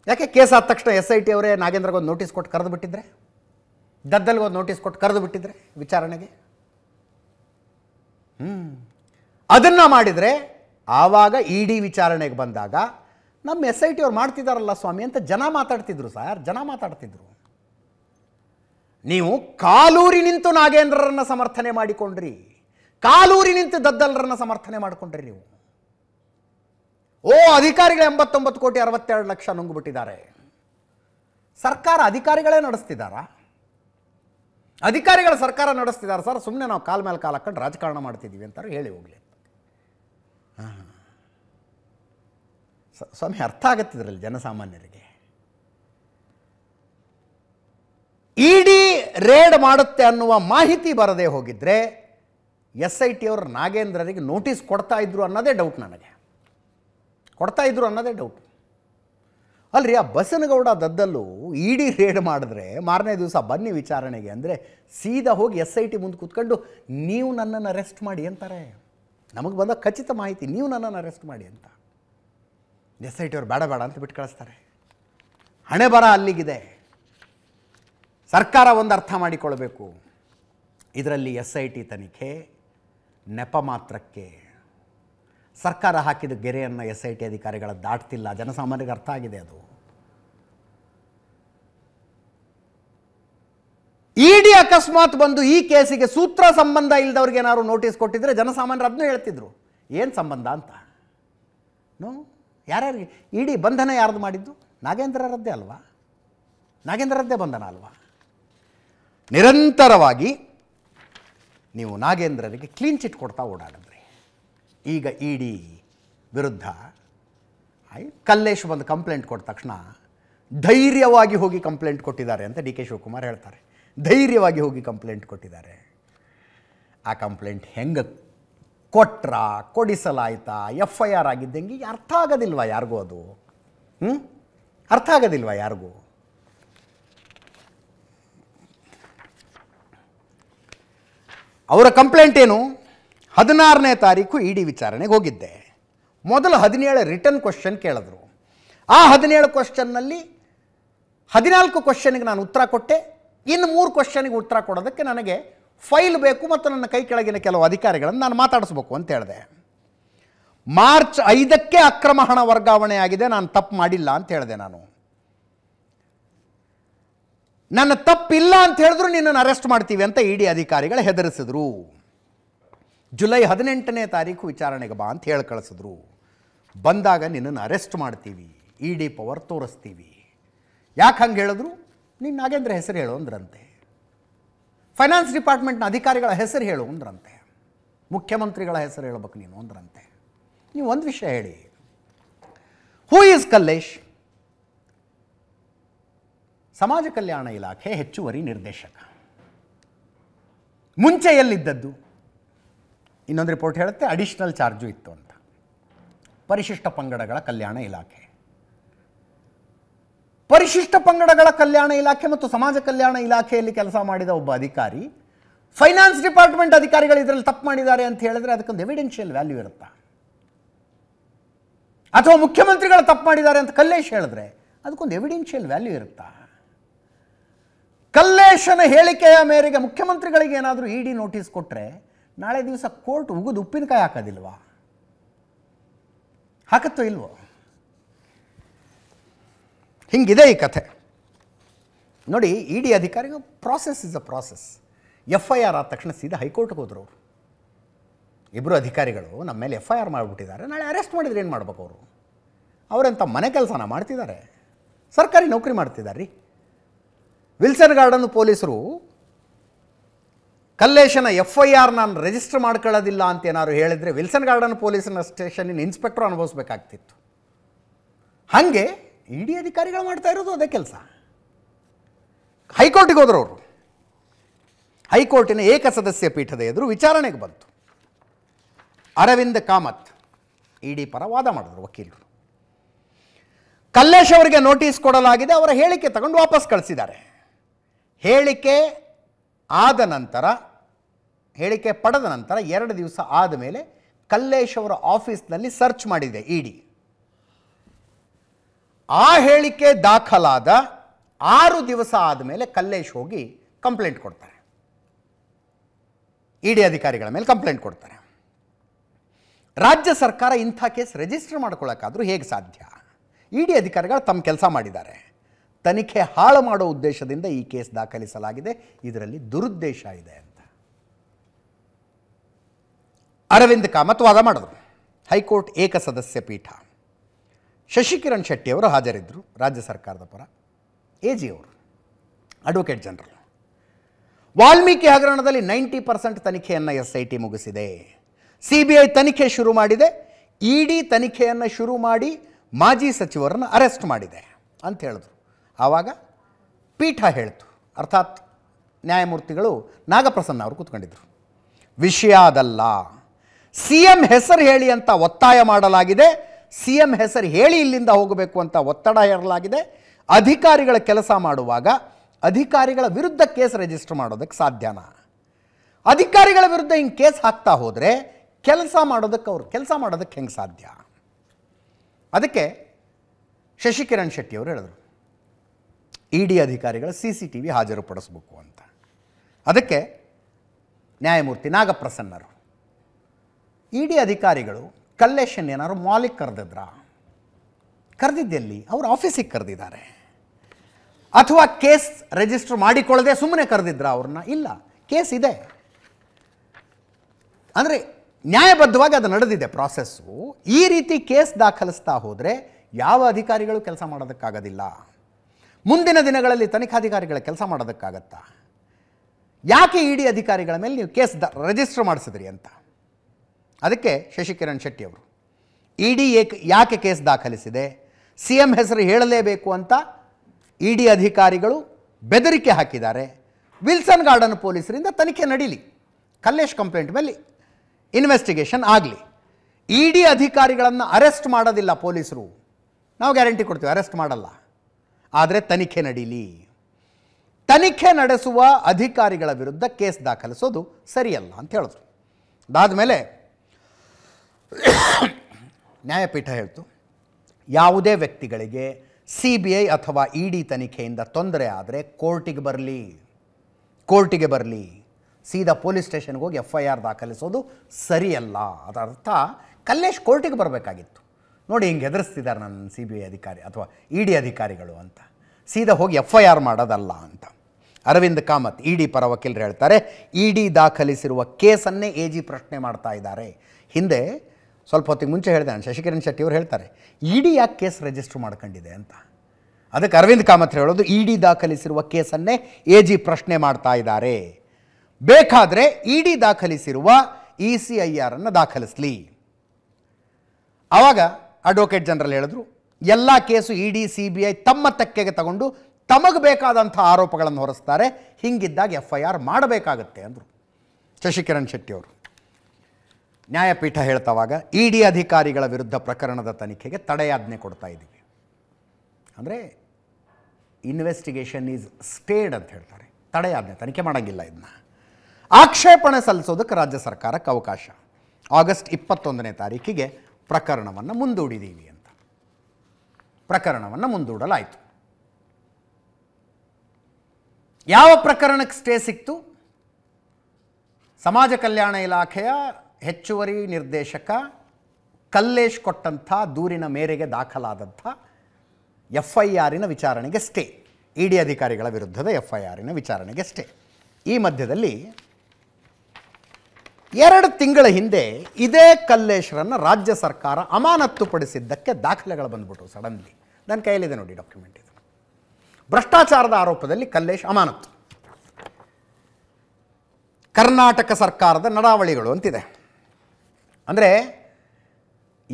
ಯಾಕೆ ಕೇಸ್ ಆದ ತಕ್ಷಣ ಎಸ್ ಐ ಟಿ ಅವರೇ ನಾಗೇಂದ್ರಗೊಂದು ನೋಟಿಸ್ ಕೊಟ್ಟು ಕರೆದು ಬಿಟ್ಟಿದ್ರೆ ದದ್ದಲ್ಗೊಂದು ನೋಟಿಸ್ ಕೊಟ್ಟು ಕರೆದು ಬಿಟ್ಟಿದ್ರೆ ವಿಚಾರಣೆಗೆ ಹ್ಞೂ ಅದನ್ನು ಮಾಡಿದರೆ ಆವಾಗ ಇ ಡಿ ವಿಚಾರಣೆಗೆ ಬಂದಾಗ ನಮ್ಮ ಎಸ್ ಐ ಟಿ ಅವ್ರು ಮಾಡ್ತಿದ್ದಾರಲ್ಲ ಸ್ವಾಮಿ ಅಂತ ಜನ ಮಾತಾಡ್ತಿದ್ರು ಸರ್ ಜನ ಮಾತಾಡ್ತಿದ್ರು ನೀವು ಕಾಲೂರಿ ನಿಂತು ನಾಗೇಂದ್ರರನ್ನು ಸಮರ್ಥನೆ ಮಾಡಿಕೊಂಡ್ರಿ ಕಾಲೂರಿ ನಿಂತು ದದ್ದಲರನ್ನು ಸಮರ್ಥನೆ ಮಾಡಿಕೊಂಡ್ರಿ ನೀವು ಓ ಅಧಿಕಾರಿಗಳು ಎಂಬತ್ತೊಂಬತ್ತು ಕೋಟಿ ಅರವತ್ತೆರಡು ಲಕ್ಷ ನುಂಗ್ಬಿಟ್ಟಿದ್ದಾರೆ ಸರ್ಕಾರ ಅಧಿಕಾರಿಗಳೇ ನಡೆಸ್ತಿದ್ದಾರಾ ಅಧಿಕಾರಿಗಳ ಸರ್ಕಾರ ನಡೆಸ್ತಿದ್ದಾರೆ ಸರ್ ಸುಮ್ಮನೆ ನಾವು ಕಾಲ ಮೇಲೆ ಕಾಲ ಹಾಕೊಂಡು ರಾಜಕಾರಣ ಮಾಡ್ತಿದ್ದೀವಿ ಅಂತಾರೆ ಹೇಳಿ ಹೋಗಲಿ ಹಾಂ ಸ್ವಾಮಿ ಅರ್ಥ ಆಗತ್ತಿದ್ರಲ್ಲಿ ಜನಸಾಮಾನ್ಯರಿಗೆ ಇಡಿ ರೇಡ್ ಮಾಡುತ್ತೆ ಅನ್ನುವ ಮಾಹಿತಿ ಬರದೇ ಹೋಗಿದ್ರೆ ಎಸ್ ಐ ಟಿ ಅವರು ನಾಗೇಂದ್ರರಿಗೆ ನೋಟಿಸ್ ಕೊಡ್ತಾ ಇದ್ರು ಅನ್ನೋದೇ ಡೌಟ್ ನನಗೆ ಕೊಡ್ತಾ ಇದ್ರು ಅನ್ನೋದೇ ಡೌಟ್ ಅಲ್ರಿ ಆ ಬಸನಗೌಡ ದದ್ದಲ್ಲು ಇಡಿ e ರೇಡ್ ಮಾಡಿದ್ರೆ ಮಾರನೇ ದಿವಸ ಬನ್ನಿ ವಿಚಾರಣೆಗೆ ಅಂದರೆ ಸೀದಾ ಹೋಗಿ ಎಸ್ ಐ ಟಿ ಮುಂದೆ ಕೂತ್ಕೊಂಡು ನೀವು ನನ್ನನ್ನು ಅರೆಸ್ಟ್ ಮಾಡಿ ಅಂತಾರೆ ನಮಗೆ ಬಂದ ಖಚಿತ ಮಾಹಿತಿ ನೀವು ನನ್ನನ್ನು ಅರೆಸ್ಟ್ ಮಾಡಿ ಅಂತ ಎಸ್ ಐ ಟಿ ಅವ್ರು ಬೇಡ ಬೇಡ ಅಂತ ಬಿಟ್ಟು ಕಳಿಸ್ತಾರೆ ಹಣೆ ಬರ ಅಲ್ಲಿಗಿದೆ ಸರ್ಕಾರ ಒಂದು ಅರ್ಥ ಮಾಡಿಕೊಳ್ಬೇಕು ಇದರಲ್ಲಿ ಎಸ್ ಐ ಟಿ ತನಿಖೆ ನೆಪ ಮಾತ್ರಕ್ಕೆ ಸರ್ಕಾರ ಹಾಕಿದ ಗೆರೆಯನ್ನು ಎಸ್ ಐ ಟಿ ಅಧಿಕಾರಿಗಳ ದಾಟ್ತಿಲ್ಲ ಜನಸಾಮಾನ್ಯರಿಗೆ ಅರ್ಥ ಆಗಿದೆ ಅದು ಇಡಿ ಅಕಸ್ಮಾತ್ ಬಂದು ಈ ಕೇಸಿಗೆ ಸೂತ್ರ ಸಂಬಂಧ ಇಲ್ಲದವ್ರಿಗೆ ಏನಾದ್ರು ನೋಟಿಸ್ ಕೊಟ್ಟಿದ್ರೆ ಜನಸಾಮಾನ್ಯರು ಅದನ್ನು ಹೇಳ್ತಿದ್ರು ಏನು ಸಂಬಂಧ ಅಂತ ನೋ ಯಾರ್ಯಾರಿಗೆ ಇಡಿ ಬಂಧನ ಯಾರ್ದು ಮಾಡಿದ್ದು ನಾಗೇಂದ್ರರದ್ದೇ ಅಲ್ವಾ ನಾಗೇಂದ್ರರದ್ದೇ ಬಂಧನ ಅಲ್ವಾ ನಿರಂತರವಾಗಿ ನೀವು ನಾಗೇಂದ್ರರಿಗೆ ಕ್ಲೀನ್ ಚಿಟ್ ಕೊಡ್ತಾ ಓಡಾಡೋದು ಈಗ ಇ ಡಿ ವಿರುದ್ಧ ಕಲ್ಲೇಶ್ ಬಂದು ಕಂಪ್ಲೇಂಟ್ ಕೊಟ್ಟ ತಕ್ಷಣ ಧೈರ್ಯವಾಗಿ ಹೋಗಿ ಕಂಪ್ಲೇಂಟ್ ಕೊಟ್ಟಿದ್ದಾರೆ ಅಂತ ಡಿ ಕೆ ಶಿವಕುಮಾರ್ ಹೇಳ್ತಾರೆ ಧೈರ್ಯವಾಗಿ ಹೋಗಿ ಕಂಪ್ಲೇಂಟ್ ಕೊಟ್ಟಿದ್ದಾರೆ ಆ ಕಂಪ್ಲೇಂಟ್ ಹೆಂಗೆ ಕೊಟ್ರ ಕೊಡಿಸಲಾಯ್ತಾ ಎಫ್ ಐ ಆರ್ ಆಗಿದ್ದಂಗೆ ಅರ್ಥ ಆಗೋದಿಲ್ವ ಯಾರಿಗೂ ಅದು ಹ್ಞೂ ಅರ್ಥ ಆಗೋದಿಲ್ವ ಯಾರಿಗೂ ಅವರ ಕಂಪ್ಲೇಂಟ್ ಏನು ಹದಿನಾರನೇ ತಾರೀಕು ಇ ಡಿ ವಿಚಾರಣೆಗೆ ಹೋಗಿದ್ದೆ ಮೊದಲು ಹದಿನೇಳು ರಿಟರ್ನ್ ಕ್ವಶನ್ ಕೇಳಿದ್ರು ಆ ಹದಿನೇಳು ಕ್ವಶನ್ನಲ್ಲಿ ಹದಿನಾಲ್ಕು ಕ್ವಶನಿಗೆ ನಾನು ಉತ್ತರ ಕೊಟ್ಟೆ ಇನ್ನು ಮೂರು ಕ್ವಶನಿಗೆ ಉತ್ತರ ಕೊಡೋದಕ್ಕೆ ನನಗೆ ಫೈಲ್ ಬೇಕು ಮತ್ತು ನನ್ನ ಕೈ ಕೆಳಗಿನ ಕೆಲವು ಅಧಿಕಾರಿಗಳನ್ನು ನಾನು ಮಾತಾಡಿಸ್ಬೇಕು ಅಂತ ಹೇಳಿದೆ ಮಾರ್ಚ್ ಐದಕ್ಕೆ ಅಕ್ರಮ ಹಣ ವರ್ಗಾವಣೆ ಆಗಿದೆ ನಾನು ತಪ್ಪು ಮಾಡಿಲ್ಲ ಅಂತ ಹೇಳಿದೆ ನಾನು ನನ್ನ ತಪ್ಪಿಲ್ಲ ಅಂತ ಹೇಳಿದ್ರು ನಿನ್ನನ್ನು ಅರೆಸ್ಟ್ ಮಾಡ್ತೀವಿ ಅಂತ ಇ ಅಧಿಕಾರಿಗಳು ಹೆದರಿಸಿದ್ರು ಜುಲೈ ಹದಿನೆಂಟನೇ ತಾರೀಕು ವಿಚಾರಣೆಗೆ ಬಾ ಅಂತ ಹೇಳಿ ಕಳಿಸಿದ್ರು ಬಂದಾಗ ನಿನ್ನನ್ನು ಅರೆಸ್ಟ್ ಮಾಡ್ತೀವಿ ಇ ಡಿ ಪವರ್ ತೋರಿಸ್ತೀವಿ ಯಾಕೆ ಹಂಗೆ ಹೇಳಿದ್ರು ನೀನು ನಾಗೇಂದ್ರ ಹೆಸರು ಹೇಳು ಅಂದ್ರಂತೆ ಫೈನಾನ್ಸ್ ಡಿಪಾರ್ಟ್ಮೆಂಟ್ನ ಅಧಿಕಾರಿಗಳ ಹೆಸರು ಹೇಳು ಅಂದ್ರಂತೆ ಮುಖ್ಯಮಂತ್ರಿಗಳ ಹೆಸರು ಹೇಳಬೇಕು ನೀನು ಅಂದ್ರಂತೆ ನೀವು ಒಂದು ವಿಷಯ ಹೇಳಿ ಹೂ ಈಸ್ ಕಲ್ಲೇಶ್ ಸಮಾಜ ಕಲ್ಯಾಣ ಇಲಾಖೆ ಹೆಚ್ಚುವರಿ ನಿರ್ದೇಶಕ ಮುಂಚೆ ಎಲ್ಲಿದ್ದದ್ದು ಇನ್ನೊಂದು ರಿಪೋರ್ಟ್ ಹೇಳುತ್ತೆ ಅಡಿಷ್ನಲ್ ಚಾರ್ಜು ಇತ್ತು ಅಂತ ಪರಿಶಿಷ್ಟ ಪಂಗಡಗಳ ಕಲ್ಯಾಣ ಇಲಾಖೆ ಪರಿಶಿಷ್ಟ ಪಂಗಡಗಳ ಕಲ್ಯಾಣ ಇಲಾಖೆ ಮತ್ತು ಸಮಾಜ ಕಲ್ಯಾಣ ಇಲಾಖೆಯಲ್ಲಿ ಕೆಲಸ ಮಾಡಿದ ಒಬ್ಬ ಅಧಿಕಾರಿ ಫೈನಾನ್ಸ್ ಡಿಪಾರ್ಟ್ಮೆಂಟ್ ಅಧಿಕಾರಿಗಳು ಇದರಲ್ಲಿ ತಪ್ಪು ಮಾಡಿದ್ದಾರೆ ಅಂತ ಹೇಳಿದ್ರೆ ಅದಕ್ಕೊಂದು ಎವಿಡೆನ್ಷಿಯಲ್ ವ್ಯಾಲ್ಯೂ ಇರುತ್ತಾ ಅಥವಾ ಮುಖ್ಯಮಂತ್ರಿಗಳು ತಪ್ಪು ಮಾಡಿದ್ದಾರೆ ಅಂತ ಕಲ್ಲೇಶ್ ಹೇಳಿದ್ರೆ ಅದಕ್ಕೊಂದು ಎವಿಡೆನ್ಷಿಯಲ್ ವ್ಯಾಲ್ಯೂ ಇರುತ್ತಾ ಕಲ್ಲೇಶನ ಹೇಳಿಕೆಯ ಮೇರೆಗೆ ಮುಖ್ಯಮಂತ್ರಿಗಳಿಗೆ ಏನಾದರೂ ಇ e ಡಿ ನೋಟಿಸ್ ಕೊಟ್ಟರೆ ನಾಳೆ ದಿವಸ ಕೋರ್ಟ್ ಉಗಿದು ಉಪ್ಪಿನಕಾಯಿ ಹಾಕೋದಿಲ್ವಾ ಹಾಕತ್ತೋ ಇಲ್ವೋ ಹಿಂಗಿದೆ ಈ ಕಥೆ ನೋಡಿ ಇ ಡಿ ಅಧಿಕಾರಿಗೂ process is a process F I R ಆದ ತಕ್ಷಣ ಸೀದಾ ಹೈಕೋರ್ಟ್ಗೆ ಹೋದರು ಅವರು ಇಬ್ಬರು ಅಧಿಕಾರಿಗಳು ನಮ್ಮ ಮೇಲೆ ಎಫ್ ಐ ಆರ್ ಮಾಡಿಬಿಟ್ಟಿದ್ದಾರೆ ನಾಳೆ ಅರೆಸ್ಟ್ ಮಾಡಿದರೆ ಏನು ಮಾಡ್ಬೇಕು ಅವರು ಅವರೆಂಥ ಮನೆ ಕೆಲಸನ ಮಾಡ್ತಿದ್ದಾರೆ ಸರ್ಕಾರಿ ನೌಕರಿ ಮಾಡ್ತಿದ್ದಾರೆ ರೀ ವಿಲ್ಸನ್ ಗಾರ್ಡನ್ ಪೊಲೀಸರು ಕಲ್ಲೇಶನ ಎಫ್ ಐ ಆರ್ ನಾನು ರಿಜಿಸ್ಟರ್ ಮಾಡ್ಕೊಳ್ಳೋದಿಲ್ಲ ಅಂತ ಏನಾದ್ರು ಹೇಳಿದರೆ ವಿಲ್ಸನ್ ಗಾರ್ಡನ್ ಪೊಲೀಸಿನ ಸ್ಟೇಷನಿನ ಇನ್ಸ್ಪೆಕ್ಟರ್ ಅನುಭವಿಸಬೇಕಾಗ್ತಿತ್ತು ಹಾಗೆ ಇಡಿ ಅಧಿಕಾರಿಗಳು ಮಾಡ್ತಾ ಇರೋದು ಅದೇ ಕೆಲಸ ಹೈಕೋರ್ಟಿಗೆ ಹೋದರು ಅವರು ಹೈಕೋರ್ಟಿನ ಏಕಸದಸ್ಯ ಪೀಠದ ಎದುರು ವಿಚಾರಣೆಗೆ ಬಂತು ಅರವಿಂದ್ ಕಾಮತ್ ಇ ಪರ ವಾದ ಮಾಡಿದ್ರು ವಕೀಲರು ಕಲ್ಲೇಶ್ ಅವರಿಗೆ ನೋಟಿಸ್ ಕೊಡಲಾಗಿದೆ ಅವರ ಹೇಳಿಕೆ ತಗೊಂಡು ವಾಪಸ್ ಕಳಿಸಿದ್ದಾರೆ ಹೇಳಿಕೆ ಆದ ನಂತರ ಹೇಳಿಕೆ ಪಡೆದ ನಂತರ ಎರಡು ದಿವಸ ಆದ ಮೇಲೆ ಕಲ್ಲೇಶ್ ಅವರ ಆಫೀಸ್ನಲ್ಲಿ ಸರ್ಚ್ ಮಾಡಿದೆ ಇಡಿ ಆ ಹೇಳಿಕೆ ದಾಖಲಾದ ಆರು ದಿವಸ ಆದ ಮೇಲೆ ಕಲ್ಲೇಶ್ ಹೋಗಿ ಕಂಪ್ಲೇಂಟ್ ಕೊಡ್ತಾರೆ ಇಡಿ ಅಧಿಕಾರಿಗಳ ಮೇಲೆ ಕಂಪ್ಲೇಂಟ್ ಕೊಡ್ತಾರೆ ರಾಜ್ಯ ಸರ್ಕಾರ ಇಂಥ ಕೇಸ್ ರಿಜಿಸ್ಟರ್ ಮಾಡ್ಕೊಳ್ಳೋಕ್ಕಾದರೂ ಹೇಗೆ ಸಾಧ್ಯ ಇಡಿ ಅಧಿಕಾರಿಗಳು ತಮ್ಮ ಕೆಲಸ ಮಾಡಿದ್ದಾರೆ ತನಿಖೆ ಹಾಳು ಮಾಡೋ ಉದ್ದೇಶದಿಂದ ಈ ಕೇಸ್ ದಾಖಲಿಸಲಾಗಿದೆ ಇದರಲ್ಲಿ ದುರುದ್ದೇಶ ಇದೆ ಅಂತ ಅರವಿಂದ್ ಕಾಮತ್ ವಾದ ಮಾಡಿದ್ರು ಹೈಕೋರ್ಟ್ ಏಕಸದಸ್ಯ ಪೀಠ ಶಶಿಕಿರಣ್ ಶೆಟ್ಟಿಯವರು ಹಾಜರಿದ್ದರು ರಾಜ್ಯ ಸರ್ಕಾರದ ಪರ ಎ ಜಿ ಅವರು ಅಡ್ವೊಕೇಟ್ ಜನರಲ್ ವಾಲ್ಮೀಕಿ ಹಗರಣದಲ್ಲಿ ನೈಂಟಿ ಪರ್ಸೆಂಟ್ ತನಿಖೆಯನ್ನು ಎಸ್ ಐ ಟಿ ಮುಗಿಸಿದೆ ಸಿ ಬಿ ಐ ತನಿಖೆ ಶುರು ಮಾಡಿದೆ ಇ ಡಿ ತನಿಖೆಯನ್ನು ಶುರು ಮಾಡಿ ಮಾಜಿ ಸಚಿವರನ್ನು ಅರೆಸ್ಟ್ ಮಾಡಿದೆ ಅಂತ ಹೇಳಿದ್ರು ಆವಾಗ ಪೀಠ ಹೇಳ್ತು ಅರ್ಥಾತ್ ನ್ಯಾಯಮೂರ್ತಿಗಳು ನಾಗಪ್ರಸನ್ನ ಅವರು ಕೂತ್ಕೊಂಡಿದ್ದರು ವಿಷಯ ಅದಲ್ಲ ಸಿ ಎಂ ಹೆಸರು ಹೇಳಿ ಅಂತ ಒತ್ತಾಯ ಮಾಡಲಾಗಿದೆ ಸಿ ಎಂ ಹೆಸರು ಹೇಳಿ ಇಲ್ಲಿಂದ ಹೋಗಬೇಕು ಅಂತ ಒತ್ತಡ ಹೇರಲಾಗಿದೆ ಅಧಿಕಾರಿಗಳ ಕೆಲಸ ಮಾಡುವಾಗ ಅಧಿಕಾರಿಗಳ ವಿರುದ್ಧ ಕೇಸ್ ರಿಜಿಸ್ಟರ್ ಮಾಡೋದಕ್ಕೆ ಸಾಧ್ಯನಾ ಅಧಿಕಾರಿಗಳ ವಿರುದ್ಧ ಹಿಂಗೆ ಕೇಸ್ ಹಾಕ್ತಾ ಹೋದರೆ ಕೆಲಸ ಮಾಡೋದಕ್ಕೆ ಅವ್ರು ಕೆಲಸ ಮಾಡೋದಕ್ಕೆ ಹೆಂಗೆ ಸಾಧ್ಯ ಅದಕ್ಕೆ ಶಶಿಕಿರಣ್ ಶೆಟ್ಟಿ ಅವರು ಹೇಳಿದರು ಇ ಡಿ ಅಧಿಕಾರಿಗಳ ಸಿ ಸಿ ಟಿ ವಿ ಹಾಜರುಪಡಿಸಬೇಕು ಅಂತ ಅದಕ್ಕೆ ನ್ಯಾಯಮೂರ್ತಿ ನಾಗಪ್ರಸನ್ನರು ಇ ಡಿ ಅಧಿಕಾರಿಗಳು ಕಲ್ಲೇಶನ್ ಏನಾದ್ರು ಮಾಲಿಕ್ ಕರೆದಿದ್ರ ಕರೆದಿದ್ದೆಲ್ಲಿ ಅವ್ರ ಆಫೀಸಿಗೆ ಕರೆದಿದ್ದಾರೆ ಅಥವಾ ಕೇಸ್ ರಿಜಿಸ್ಟರ್ ಮಾಡಿಕೊಳ್ಳದೆ ಸುಮ್ಮನೆ ಕರೆದಿದ್ರ ಅವ್ರನ್ನ ಇಲ್ಲ ಕೇಸ್ ಇದೆ ಅಂದರೆ ನ್ಯಾಯಬದ್ಧವಾಗಿ ಅದು ನಡೆದಿದೆ ಪ್ರಾಸೆಸ್ಸು ಈ ರೀತಿ ಕೇಸ್ ದಾಖಲಿಸ್ತಾ ಹೋದರೆ ಯಾವ ಅಧಿಕಾರಿಗಳು ಕೆಲಸ ಮಾಡೋದಕ್ಕಾಗೋದಿಲ್ಲ ಮುಂದಿನ ದಿನಗಳಲ್ಲಿ ತನಿಖಾಧಿಕಾರಿಗಳ ಕೆಲಸ ಮಾಡೋದಕ್ಕಾಗತ್ತಾ ಯಾಕೆ ಇ ಡಿ ಅಧಿಕಾರಿಗಳ ಮೇಲೆ ನೀವು ಕೇಸ್ ದ ರಿಜಿಸ್ಟರ್ ಮಾಡಿಸಿದ್ರಿ ಅಂತ ಅದಕ್ಕೆ ಶಶಿಕಿರಣ್ ಶೆಟ್ಟಿ ಅವರು ಇ ಡಿ ಯಾಕೆ ಕೇಸ್ ದಾಖಲಿಸಿದೆ ಸಿ ಎಂ ಹೆಸರು ಹೇಳಲೇಬೇಕು ಅಂತ ಇ ಡಿ ಅಧಿಕಾರಿಗಳು ಬೆದರಿಕೆ ಹಾಕಿದ್ದಾರೆ ವಿಲ್ಸನ್ ಗಾರ್ಡನ್ ಪೊಲೀಸರಿಂದ ತನಿಖೆ ನಡೀಲಿ ಕಲ್ಲೇಶ್ ಕಂಪ್ಲೇಂಟ್ ಮೇಲೆ ಇನ್ವೆಸ್ಟಿಗೇಷನ್ ಆಗಲಿ ಇ ಡಿ ಅಧಿಕಾರಿಗಳನ್ನು ಅರೆಸ್ಟ್ ಮಾಡೋದಿಲ್ಲ ಪೊಲೀಸರು ನಾವು ಗ್ಯಾರಂಟಿ ಕೊಡ್ತೀವಿ ಅರೆಸ್ಟ್ ಮಾಡಲ್ಲ ಆದರೆ ತನಿಖೆ ನಡೀಲಿ ತನಿಖೆ ನಡೆಸುವ ಅಧಿಕಾರಿಗಳ ವಿರುದ್ಧ ಕೇಸ್ ದಾಖಲಿಸೋದು ಸರಿಯಲ್ಲ ಅಂತ ಹೇಳಿದ್ರು ಅದಾದ ಮೇಲೆ ನ್ಯಾಯಪೀಠ ಹೇಳ್ತು ಯಾವುದೇ ವ್ಯಕ್ತಿಗಳಿಗೆ ಸಿ ಬಿ ಐ ಅಥವಾ ಇ ಡಿ ತನಿಖೆಯಿಂದ ತೊಂದರೆ ಆದರೆ ಕೋರ್ಟಿಗೆ ಬರಲಿ ಕೋರ್ಟಿಗೆ ಬರಲಿ ಸೀದಾ ಪೊಲೀಸ್ ಸ್ಟೇಷನ್ಗೆ ಹೋಗಿ ಎಫ್ ಐ ಆರ್ ದಾಖಲಿಸೋದು ಸರಿಯಲ್ಲ ಅದರ್ಥ ಕಲ್ಲೇಶ್ ಕೋರ್ಟಿಗೆ ಬರಬೇಕಾಗಿತ್ತು ನೋಡಿ ಹಿಂಗೆ ಎದುರಿಸ್ತಿದ್ದಾರೆ ನನ್ನ ಸಿ ಬಿ ಐ ಅಧಿಕಾರಿ ಅಥವಾ ಇ e ಡಿ ಅಧಿಕಾರಿಗಳು ಅಂತ ಸೀದಾ ಹೋಗಿ ಎಫ್ ಐ ಆರ್ ಮಾಡೋದಲ್ಲ ಅಂತ Arvind Kamath E e D ಪರ ವಕೀಲರು ಹೇಳ್ತಾರೆ ಇ e ಡಿ ದಾಖಲಿಸಿರುವ ಕೇಸನ್ನೇ ಎ ಜಿ ಪ್ರಶ್ನೆ ಮಾಡ್ತಾ ಇದ್ದಾರೆ ಹಿಂದೆ ಸ್ವಲ್ಪ ಹೊತ್ತಿಗೆ ಮುಂಚೆ ಹೇಳಿದೆ ನಾನು ಶಶಿಕಿರಣ್ ಶೆಟ್ಟಿ ಅವರು ಹೇಳ್ತಾರೆ ಇ ಡಿ ಯಾಕೆ ಕೇಸ್ ರಿಜಿಸ್ಟರ್ ಮಾಡ್ಕೊಂಡಿದೆ ಅಂತ ಅದಕ್ಕೆ ಅರವಿಂದ್ ಕಾಮತ್ ಹೇಳೋದು ಇ ಡಿ ದಾಖಲಿಸಿರುವ ಕೇಸನ್ನೇ ಎ ಜಿ ಪ್ರಶ್ನೆ ಮಾಡ್ತಾ ಇದ್ದಾರೆ ಬೇಕಾದರೆ ಇ ಡಿ ದಾಖಲಿಸಿರುವ ಇ ಸಿ ಐ ಆರನ್ನು ದಾಖಲಿಸಲಿ ಆವಾಗ ಅಡ್ವೊಕೇಟ್ ಜನರಲ್ ಹೇಳಿದ್ರು ಎಲ್ಲ case E D C B I ತಮ್ಮ ತಕ್ಕೆಗೆ ತಗೊಂಡು ತಮಗೆ ಬೇಕಾದಂಥ ಆರೋಪಗಳನ್ನು ಹೊರಿಸ್ತಾರೆ ಹಿಂಗಿದ್ದಾಗ ಎಫ್ ಐ ಆರ್ ಮಾಡಬೇಕಾಗತ್ತೆ ಅಂದರು ಶಶಿಕಿರಣ್ ಶೆಟ್ಟಿಯವರು ನ್ಯಾಯಪೀಠ ಹೇಳ್ತವಾಗ ಇ ಡಿ ಅಧಿಕಾರಿಗಳ ವಿರುದ್ಧ ಪ್ರಕರಣದ ತನಿಖೆಗೆ ತಡೆಯಾಜ್ಞೆ ಕೊಡ್ತಾ ಇದ್ದೀವಿ ಅಂದರೆ ಇನ್ವೆಸ್ಟಿಗೇಷನ್ ಈಸ್ ಸ್ಟೇಡ್ ಅಂತ ಹೇಳ್ತಾರೆ ತಡೆಯಾಜ್ಞೆ ತನಿಖೆ ಮಾಡೋಂಗಿಲ್ಲ ಇದನ್ನ ಆಕ್ಷೇಪಣೆ ಸಲ್ಲಿಸೋದಕ್ಕೆ ರಾಜ್ಯ ಸರ್ಕಾರಕ್ಕೆ ಅವಕಾಶ ಆಗಸ್ಟ್ ಇಪ್ಪತ್ತೊಂದನೇ ತಾರೀಕಿಗೆ ಪ್ರಕರಣವನ್ನು ಮುಂದೂಡಿದ್ದೀವಿ ಅಂತ ಪ್ರಕರಣವನ್ನು ಮುಂದೂಡಲಾಯಿತು ಯಾವ ಪ್ರಕರಣಕ್ಕೆ ಸ್ಟೇ ಸಿಕ್ತು ಸಮಾಜ ಕಲ್ಯಾಣ ಇಲಾಖೆಯ ಹೆಚ್ಚುವರಿ ನಿರ್ದೇಶಕ ಕಲ್ಲೇಶ್ ಕೊಟ್ಟಂಥ ದೂರಿನ ಮೇರೆಗೆ ದಾಖಲಾದಂಥ ಎಫ್ ಐ ಆರಿನ ವಿಚಾರಣೆಗೆ ಸ್ಟೇ ಇ ಡಿ ಅಧಿಕಾರಿಗಳ ವಿರುದ್ಧದ ಎಫ್ ಐ ಆರಿನ ವಿಚಾರಣೆಗೆ ಸ್ಟೇ ಈ ಮಧ್ಯದಲ್ಲಿ ಎರಡು ತಿಂಗಳ ಹಿಂದೆ ಇದೇ ಕಲ್ಲೇಶ್ರನ್ನು ರಾಜ್ಯ ಸರ್ಕಾರ ಅಮಾನತ್ತುಪಡಿಸಿದ್ದಕ್ಕೆ ದಾಖಲೆಗಳು ಬಂದ್ಬಿಟ್ಟು ಸಡನ್ಲಿ ನನ್ನ ಕೈಯಲ್ಲಿದೆ ನೋಡಿ ಡಾಕ್ಯುಮೆಂಟ್ ಇದು ಭ್ರಷ್ಟಾಚಾರದ ಆರೋಪದಲ್ಲಿ ಕಲ್ಲೇಶ್ ಅಮಾನತ್ತು ಕರ್ನಾಟಕ ಸರ್ಕಾರದ ನಡಾವಳಿಗಳು ಅಂತಿದೆ ಅಂದರೆ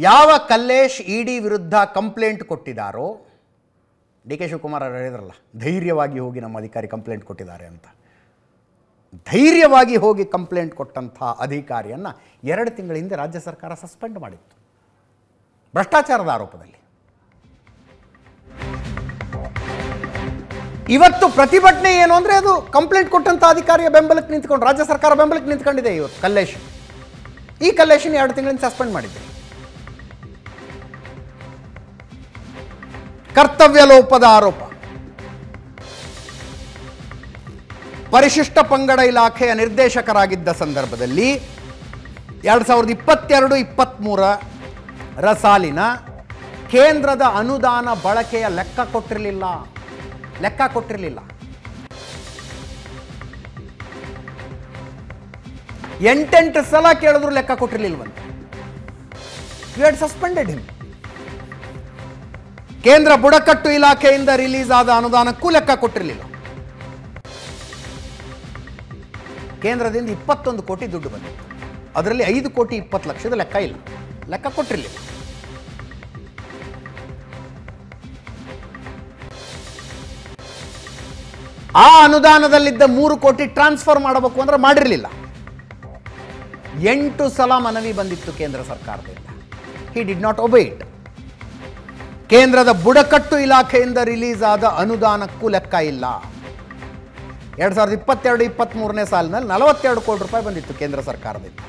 ಯಾವ ಕಲ್ಲೇಶ್ ಇ ಡಿ ವಿರುದ್ಧ ಕಂಪ್ಲೇಂಟ್ ಕೊಟ್ಟಿದ್ದಾರೋ ಡಿ ಕೆ ಶಿವಕುಮಾರ್ ಅವರು ಹೇಳಿದ್ರಲ್ಲ ಧೈರ್ಯವಾಗಿ ಹೋಗಿ ನಮ್ಮ ಅಧಿಕಾರಿ ಕಂಪ್ಲೇಂಟ್ ಕೊಟ್ಟಿದ್ದಾರೆ ಅಂತ ಧೈರ್ಯವಾಗಿ ಹೋಗಿ ಕಂಪ್ಲೇಂಟ್ ಕೊಟ್ಟಂಥ ಅಧಿಕಾರಿಯನ್ನು ಎರಡು ತಿಂಗಳ ಹಿಂದೆ ರಾಜ್ಯ ಸರ್ಕಾರ ಸಸ್ಪೆಂಡ್ ಮಾಡಿತ್ತು ಭ್ರಷ್ಟಾಚಾರದ ಆರೋಪದಲ್ಲಿ ಇವತ್ತು ಪ್ರತಿಭಟನೆ ಏನು ಅಂದರೆ ಅದು ಕಂಪ್ಲೇಂಟ್ ಕೊಟ್ಟಂಥ ಅಧಿಕಾರಿಯ ಬೆಂಬಲಕ್ಕೆ ನಿಂತ್ಕೊಂಡು ರಾಜ್ಯ ಸರ್ಕಾರ ಬೆಂಬಲಕ್ಕೆ ನಿಂತ್ಕೊಂಡಿದೆ ಇವತ್ತು ಕಲ್ಲೇಶ್ ಈ ಕಲ್ಲೇಶನ್ ಎರಡು ತಿಂಗಳಿಂದ ಸಸ್ಪೆಂಡ್ ಮಾಡಿದ್ದೆ ಕರ್ತವ್ಯ ಲೋಪದ ಆರೋಪ ಪರಿಶಿಷ್ಟ ಪಂಗಡ ಇಲಾಖೆಯ ನಿರ್ದೇಶಕರಾಗಿದ್ದ ಸಂದರ್ಭದಲ್ಲಿ ಎರಡು ಸಾವಿರದ ಇಪ್ಪತ್ತೆರಡು ಇಪ್ಪತ್ತ್ಮೂರರ ಸಾಲಿನ ಕೇಂದ್ರದ ಅನುದಾನ ಬಳಕೆಯ ಲೆಕ್ಕ ಕೊಟ್ಟಿರಲಿಲ್ಲ ಲೆಕ್ಕ ಕೊಟ್ಟಿರಲಿಲ್ಲ ಎಂಟೆಂಟು ಸಲ ಕೇಳಿದ್ರು ಲೆಕ್ಕ ಕೊಟ್ಟಿರಲಿಲ್ವಂತೆ ಯು ಸಸ್ಪೆಂಡೆಡ್ ಹಿಮ್ ಕೇಂದ್ರ ಬುಡಕಟ್ಟು ಇಲಾಖೆಯಿಂದ ರಿಲೀಸ್ ಆದ ಅನುದಾನಕ್ಕೂ ಲೆಕ್ಕ ಕೊಟ್ಟಿರಲಿಲ್ಲ ಕೇಂದ್ರದಿಂದ ಇಪ್ಪತ್ತೊಂದು ಕೋಟಿ ದುಡ್ಡು ಬಂದಿತ್ತು ಅದರಲ್ಲಿ ಐದು ಕೋಟಿ ಇಪ್ಪತ್ತು ಲಕ್ಷದ ಲೆಕ್ಕ ಇಲ್ಲ ಲೆಕ್ಕ ಕೊಟ್ಟಿರಲಿಲ್ಲ ಆ ಅನುದಾನದಲ್ಲಿದ್ದ ಮೂರು ಕೋಟಿ ಟ್ರಾನ್ಸ್ಫರ್ ಮಾಡಬೇಕು ಅಂದ್ರೆ ಮಾಡಿರಲಿಲ್ಲ ಎಂಟು ಸಲ ಮನವಿ ಬಂದಿತ್ತು ಕೇಂದ್ರ ಸರ್ಕಾರದಿಂದ he did not abet it ಕೇಂದ್ರದ ಬುಡಕಟ್ಟು ಇಲಾಖೆಯಿಂದ ರಿಲೀಸ್ ಆದ ಅನುದಾನಕ್ಕೂ ಲೆಕ್ಕ ಇಲ್ಲ ಎರಡು ಸಾವಿರದ ಇಪ್ಪತ್ತೆರಡು ಇಪ್ಪತ್ತ್ಮೂರನೇ ಸಾಲಿನಲ್ಲಿ ನಲವತ್ತೆರಡು ಕೋಟಿ ರೂಪಾಯಿ ಬಂದಿತ್ತು ಕೇಂದ್ರ ಸರ್ಕಾರದಿಂದ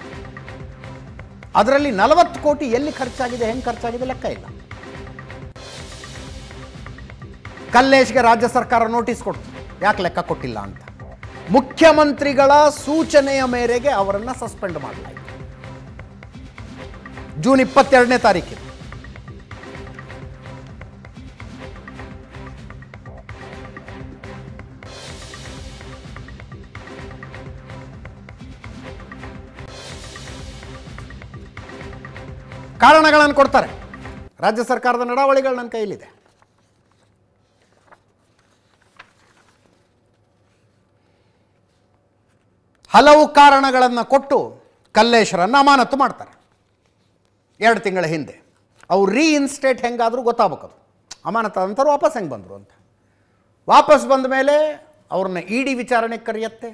ಅದರಲ್ಲಿ ನಲವತ್ತು ಕೋಟಿ ಎಲ್ಲಿ ಖರ್ಚಾಗಿದೆ ಹೆಂಗೆ ಖರ್ಚಾಗಿದೆ ಲೆಕ್ಕ ಇಲ್ಲ ಕಲ್ಲೇಶ್ಗೆ ರಾಜ್ಯ ಸರ್ಕಾರ ನೋಟಿಸ್ ಕೊಡ್ತು ಯಾಕೆ ಲೆಕ್ಕ ಕೊಟ್ಟಿಲ್ಲ ಅಂತ ಮುಖ್ಯಮಂತ್ರಿಗಳ ಸೂಚನೆಯ ಮೇರೆಗೆ ಅವರನ್ನು ಸಸ್ಪೆಂಡ್ ಮಾಡಲಾಯಿತು ಜೂನ್ ಇಪ್ಪತ್ತೆರಡನೇ ತಾರೀಕಿಗೆ ಕಾರಣಗಳನ್ನು ಕೊಡ್ತಾರೆ ರಾಜ್ಯ ಸರ್ಕಾರದ ನಡಾವಳಿಗಳು ನನ್ನ ಕೈಲಿದೆ ಹಲವು ಕಾರಣಗಳನ್ನು ಕೊಟ್ಟು ಕಲ್ಲೇಶ್ವರನ್ನು ಅಮಾನತು ಮಾಡ್ತಾರೆ ಎರಡು ತಿಂಗಳ ಹಿಂದೆ ಅವ್ರು ರೀಇನ್ಸ್ಟೇಟ್ ಹೆಂಗಾದರೂ ಗೊತ್ತಾಗಬೇಕದು ಅಮಾನತ ವಾಪಸ್ ಹೆಂಗೆ ಬಂದರು ಅಂತ ವಾಪಸ್ ಬಂದ ಮೇಲೆ ಅವ್ರನ್ನ ಇ ಡಿ ವಿಚಾರಣೆಗೆ ಕರೆಯತ್ತೆ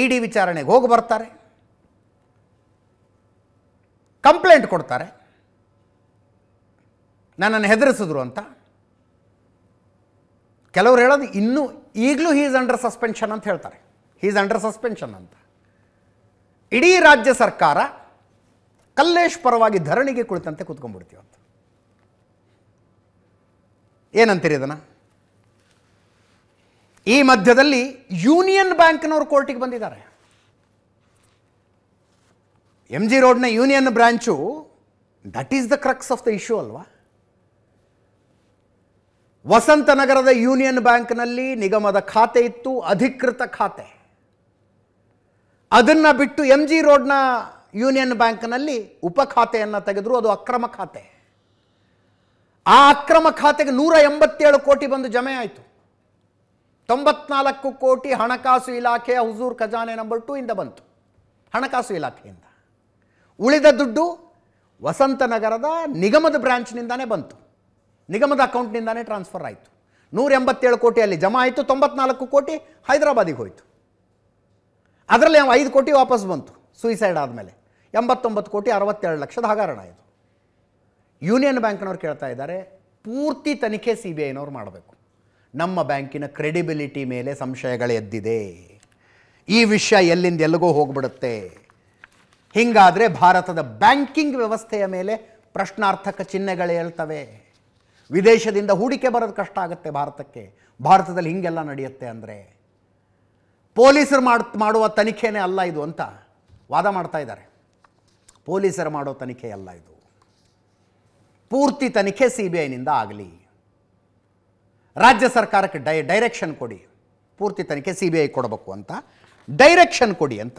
ಇ ಡಿ ವಿಚಾರಣೆಗೆ ಹೋಗಿ ಬರ್ತಾರೆ ಕಂಪ್ಲೇಂಟ್ ಕೊಡ್ತಾರೆ ನನ್ನನ್ನು ಹೆದರಿಸಿದ್ರು ಅಂತ ಕೆಲವರು ಹೇಳೋದು ಇನ್ನೂ ಈಗಲೂ ಹೀಸ್ ಅಂಡರ್ ಸಸ್ಪೆನ್ಷನ್ ಅಂತ ಹೇಳ್ತಾರೆ ಹೀಸ್ ಅಂಡರ್ ಸಸ್ಪೆನ್ಷನ್ ಅಂತ ಇಡೀ ರಾಜ್ಯ ಸರ್ಕಾರ ಕಲ್ಲೇಶ್ ಪರವಾಗಿ ಧರಣಿಗೆ ಕುಳಿತಂತೆ ಅಂತ ಏನಂತೀರಿ ಇದನ್ನು ಈ ಮಧ್ಯದಲ್ಲಿ ಯೂನಿಯನ್ ಬ್ಯಾಂಕ್ನವರು ಕೋರ್ಟಿಗೆ ಬಂದಿದ್ದಾರೆ ಎಮ್ ಜಿ ರೋಡ್ನ union branch that is the crux of the issue ಅಲ್ವಾ ವಸಂತ ನಗರದ ಯೂನಿಯನ್ ಬ್ಯಾಂಕ್ನಲ್ಲಿ ನಿಗಮದ ಖಾತೆ ಇತ್ತು ಅಧಿಕೃತ ಖಾತೆ ಅದನ್ನು ಬಿಟ್ಟು ಎಮ್ ಜಿ ರೋಡ್ನ ಯೂನಿಯನ್ ಬ್ಯಾಂಕ್ನಲ್ಲಿ ಉಪ ಖಾತೆಯನ್ನು ತೆಗೆದರು ಅದು ಅಕ್ರಮ ಖಾತೆ ಆ ಅಕ್ರಮ ಖಾತೆಗೆ ನೂರ ಎಂಬತ್ತೇಳು ಕೋಟಿ ಬಂದು ಜಮೆ ಆಯಿತು ತೊಂಬತ್ನಾಲ್ಕು ಕೋಟಿ ಹಣಕಾಸು ಇಲಾಖೆಯ ಹುಜೂರ್ ಖಜಾನೆ ನಂಬರ್ ಟೂ ಇಂದ ಬಂತು ಹಣಕಾಸು ಇಲಾಖೆಯಿಂದ ಉಳಿದ ದುಡ್ಡು ವಸಂತನಗರದ ನಿಗಮದ ಬ್ರಾಂಚ್ನಿಂದಾನೇ ಬಂತು ನಿಗಮದ ಅಕೌಂಟ್ನಿಂದಾನೇ ಟ್ರಾನ್ಸ್ಫರ್ ಆಯಿತು ನೂರ ಎಂಬತ್ತೇಳು ಅಲ್ಲಿ ಜಮಾ ಆಯಿತು ತೊಂಬತ್ನಾಲ್ಕು ಕೋಟಿ ಹೈದರಾಬಾದಿಗೆ ಹೋಯಿತು ಅದರಲ್ಲಿ ಐದು ಕೋಟಿ ವಾಪಸ್ ಬಂತು ಸೂಯಿಸೈಡ್ ಆದಮೇಲೆ ಎಂಬತ್ತೊಂಬತ್ತು ಕೋಟಿ ಅರವತ್ತೆರಡು ಲಕ್ಷದ ಹಗರಣ ಇದು ಯೂನಿಯನ್ ಬ್ಯಾಂಕ್ನವ್ರು ಕೇಳ್ತಾ ಇದ್ದಾರೆ ಪೂರ್ತಿ ತನಿಖೆ ಸಿ ಬಿ ಐನವ್ರು ಮಾಡಬೇಕು ನಮ್ಮ ಬ್ಯಾಂಕಿನ ಕ್ರೆಡಿಬಿಲಿಟಿ ಮೇಲೆ ಸಂಶಯಗಳು ಎದ್ದಿದೆ ಈ ವಿಷಯ ಎಲ್ಲಿಂದ ಎಲ್ಲಿಗೋ ಹೋಗ್ಬಿಡುತ್ತೆ ಹಿಂಗಾದರೆ ಭಾರತದ ಬ್ಯಾಂಕಿಂಗ್ ವ್ಯವಸ್ಥೆಯ ಮೇಲೆ ಪ್ರಶ್ನಾರ್ಥಕ ಚಿಹ್ನೆಗಳು ಹೇಳ್ತವೆ ವಿದೇಶದಿಂದ ಹೂಡಿಕೆ ಬರೋದು ಕಷ್ಟ ಆಗುತ್ತೆ ಭಾರತಕ್ಕೆ ಭಾರತದಲ್ಲಿ ಹಿಂಗೆಲ್ಲ ನಡೆಯುತ್ತೆ ಅಂದರೆ ಪೊಲೀಸರು ಮಾಡ್ ಮಾಡುವ ತನಿಖೆನೇ ಅಲ್ಲ ಇದು ಅಂತ ವಾದ ಮಾಡ್ತಾ ಇದ್ದಾರೆ ಪೊಲೀಸರು ಮಾಡೋ ತನಿಖೆ ಅಲ್ಲ ಇದು ಪೂರ್ತಿ ತನಿಖೆ ಸಿ ಬಿ ಐನಿಂದ ಆಗಲಿ ರಾಜ್ಯ ಸರ್ಕಾರಕ್ಕೆ ಡೈ ಡೈರೆಕ್ಷನ್ ಕೊಡಿ ಪೂರ್ತಿ ತನಿಖೆ ಸಿ ಬಿ ಐ ಕೊಡಬೇಕು ಅಂತ ಡೈರೆಕ್ಷನ್ ಕೊಡಿ ಅಂತ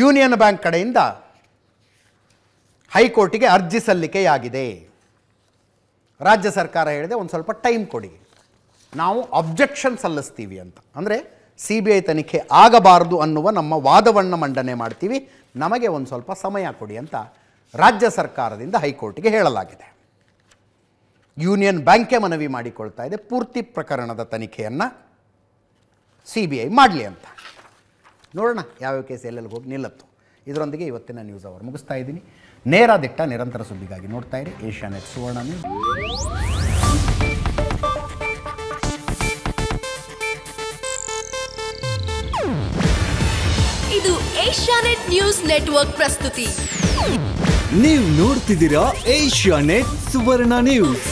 ಯೂನಿಯನ್ ಬ್ಯಾಂಕ್ ಕಡೆಯಿಂದ ಹೈಕೋರ್ಟಿಗೆ ಅರ್ಜಿ ಸಲ್ಲಿಕೆಯಾಗಿದೆ ರಾಜ್ಯ ಸರ್ಕಾರ ಹೇಳಿದೆ ಒಂದು ಸ್ವಲ್ಪ ಟೈಮ್ ಕೊಡಿ ನಾವು ಅಬ್ಜೆಕ್ಷನ್ ಸಲ್ಲಿಸ್ತೀವಿ ಅಂತ ಅಂದರೆ ಸಿ ಬಿ ಐ ತನಿಖೆ ಆಗಬಾರದು ಅನ್ನುವ ನಮ್ಮ ವಾದವನ್ನು ಮಂಡನೆ ಮಾಡ್ತೀವಿ ನಮಗೆ ಒಂದು ಸ್ವಲ್ಪ ಸಮಯ ಕೊಡಿ ಅಂತ ರಾಜ್ಯ ಸರ್ಕಾರದಿಂದ ಹೈಕೋರ್ಟಿಗೆ ಹೇಳಲಾಗಿದೆ ಯೂನಿಯನ್ ಬ್ಯಾಂಕೇ ಮನವಿ ಮಾಡಿಕೊಳ್ತಾ ಇದೆ ಪೂರ್ತಿ ಪ್ರಕರಣದ ತನಿಖೆಯನ್ನು ಸಿ ಬಿ ಐ ಮಾಡಲಿ ಅಂತ ನೋಡೋಣ ಯಾವ ಕೇಸ್ ಎಲ್ಲೆಲ್ಲಿ ಹೋಗಿ ನಿಲ್ಲತ್ತು ಇದರೊಂದಿಗೆ ಇವತ್ತಿನ ನ್ಯೂಸ್ ಅವರು ಮುಗಿಸ್ತಾ ಇದ್ದೀನಿ ನೇರ ದಿಟ್ಟ ನಿರಂತರ ಸುದ್ದಿಗಾಗಿ ನೋಡ್ತಾ ಇರಿ ಏಷ್ಯಾ ನೆಟ್ ಸುವರ್ಣ ನ್ಯೂಸ್ ಇದು ನೆಟ್ ನ್ಯೂಸ್ ನೆಟ್ವರ್ಕ್ ಪ್ರಸ್ತುತಿ ನೀವು ನೋಡ್ತಿದ್ದೀರಾ ನೆಟ್ ಸುವರ್ಣ ನ್ಯೂಸ್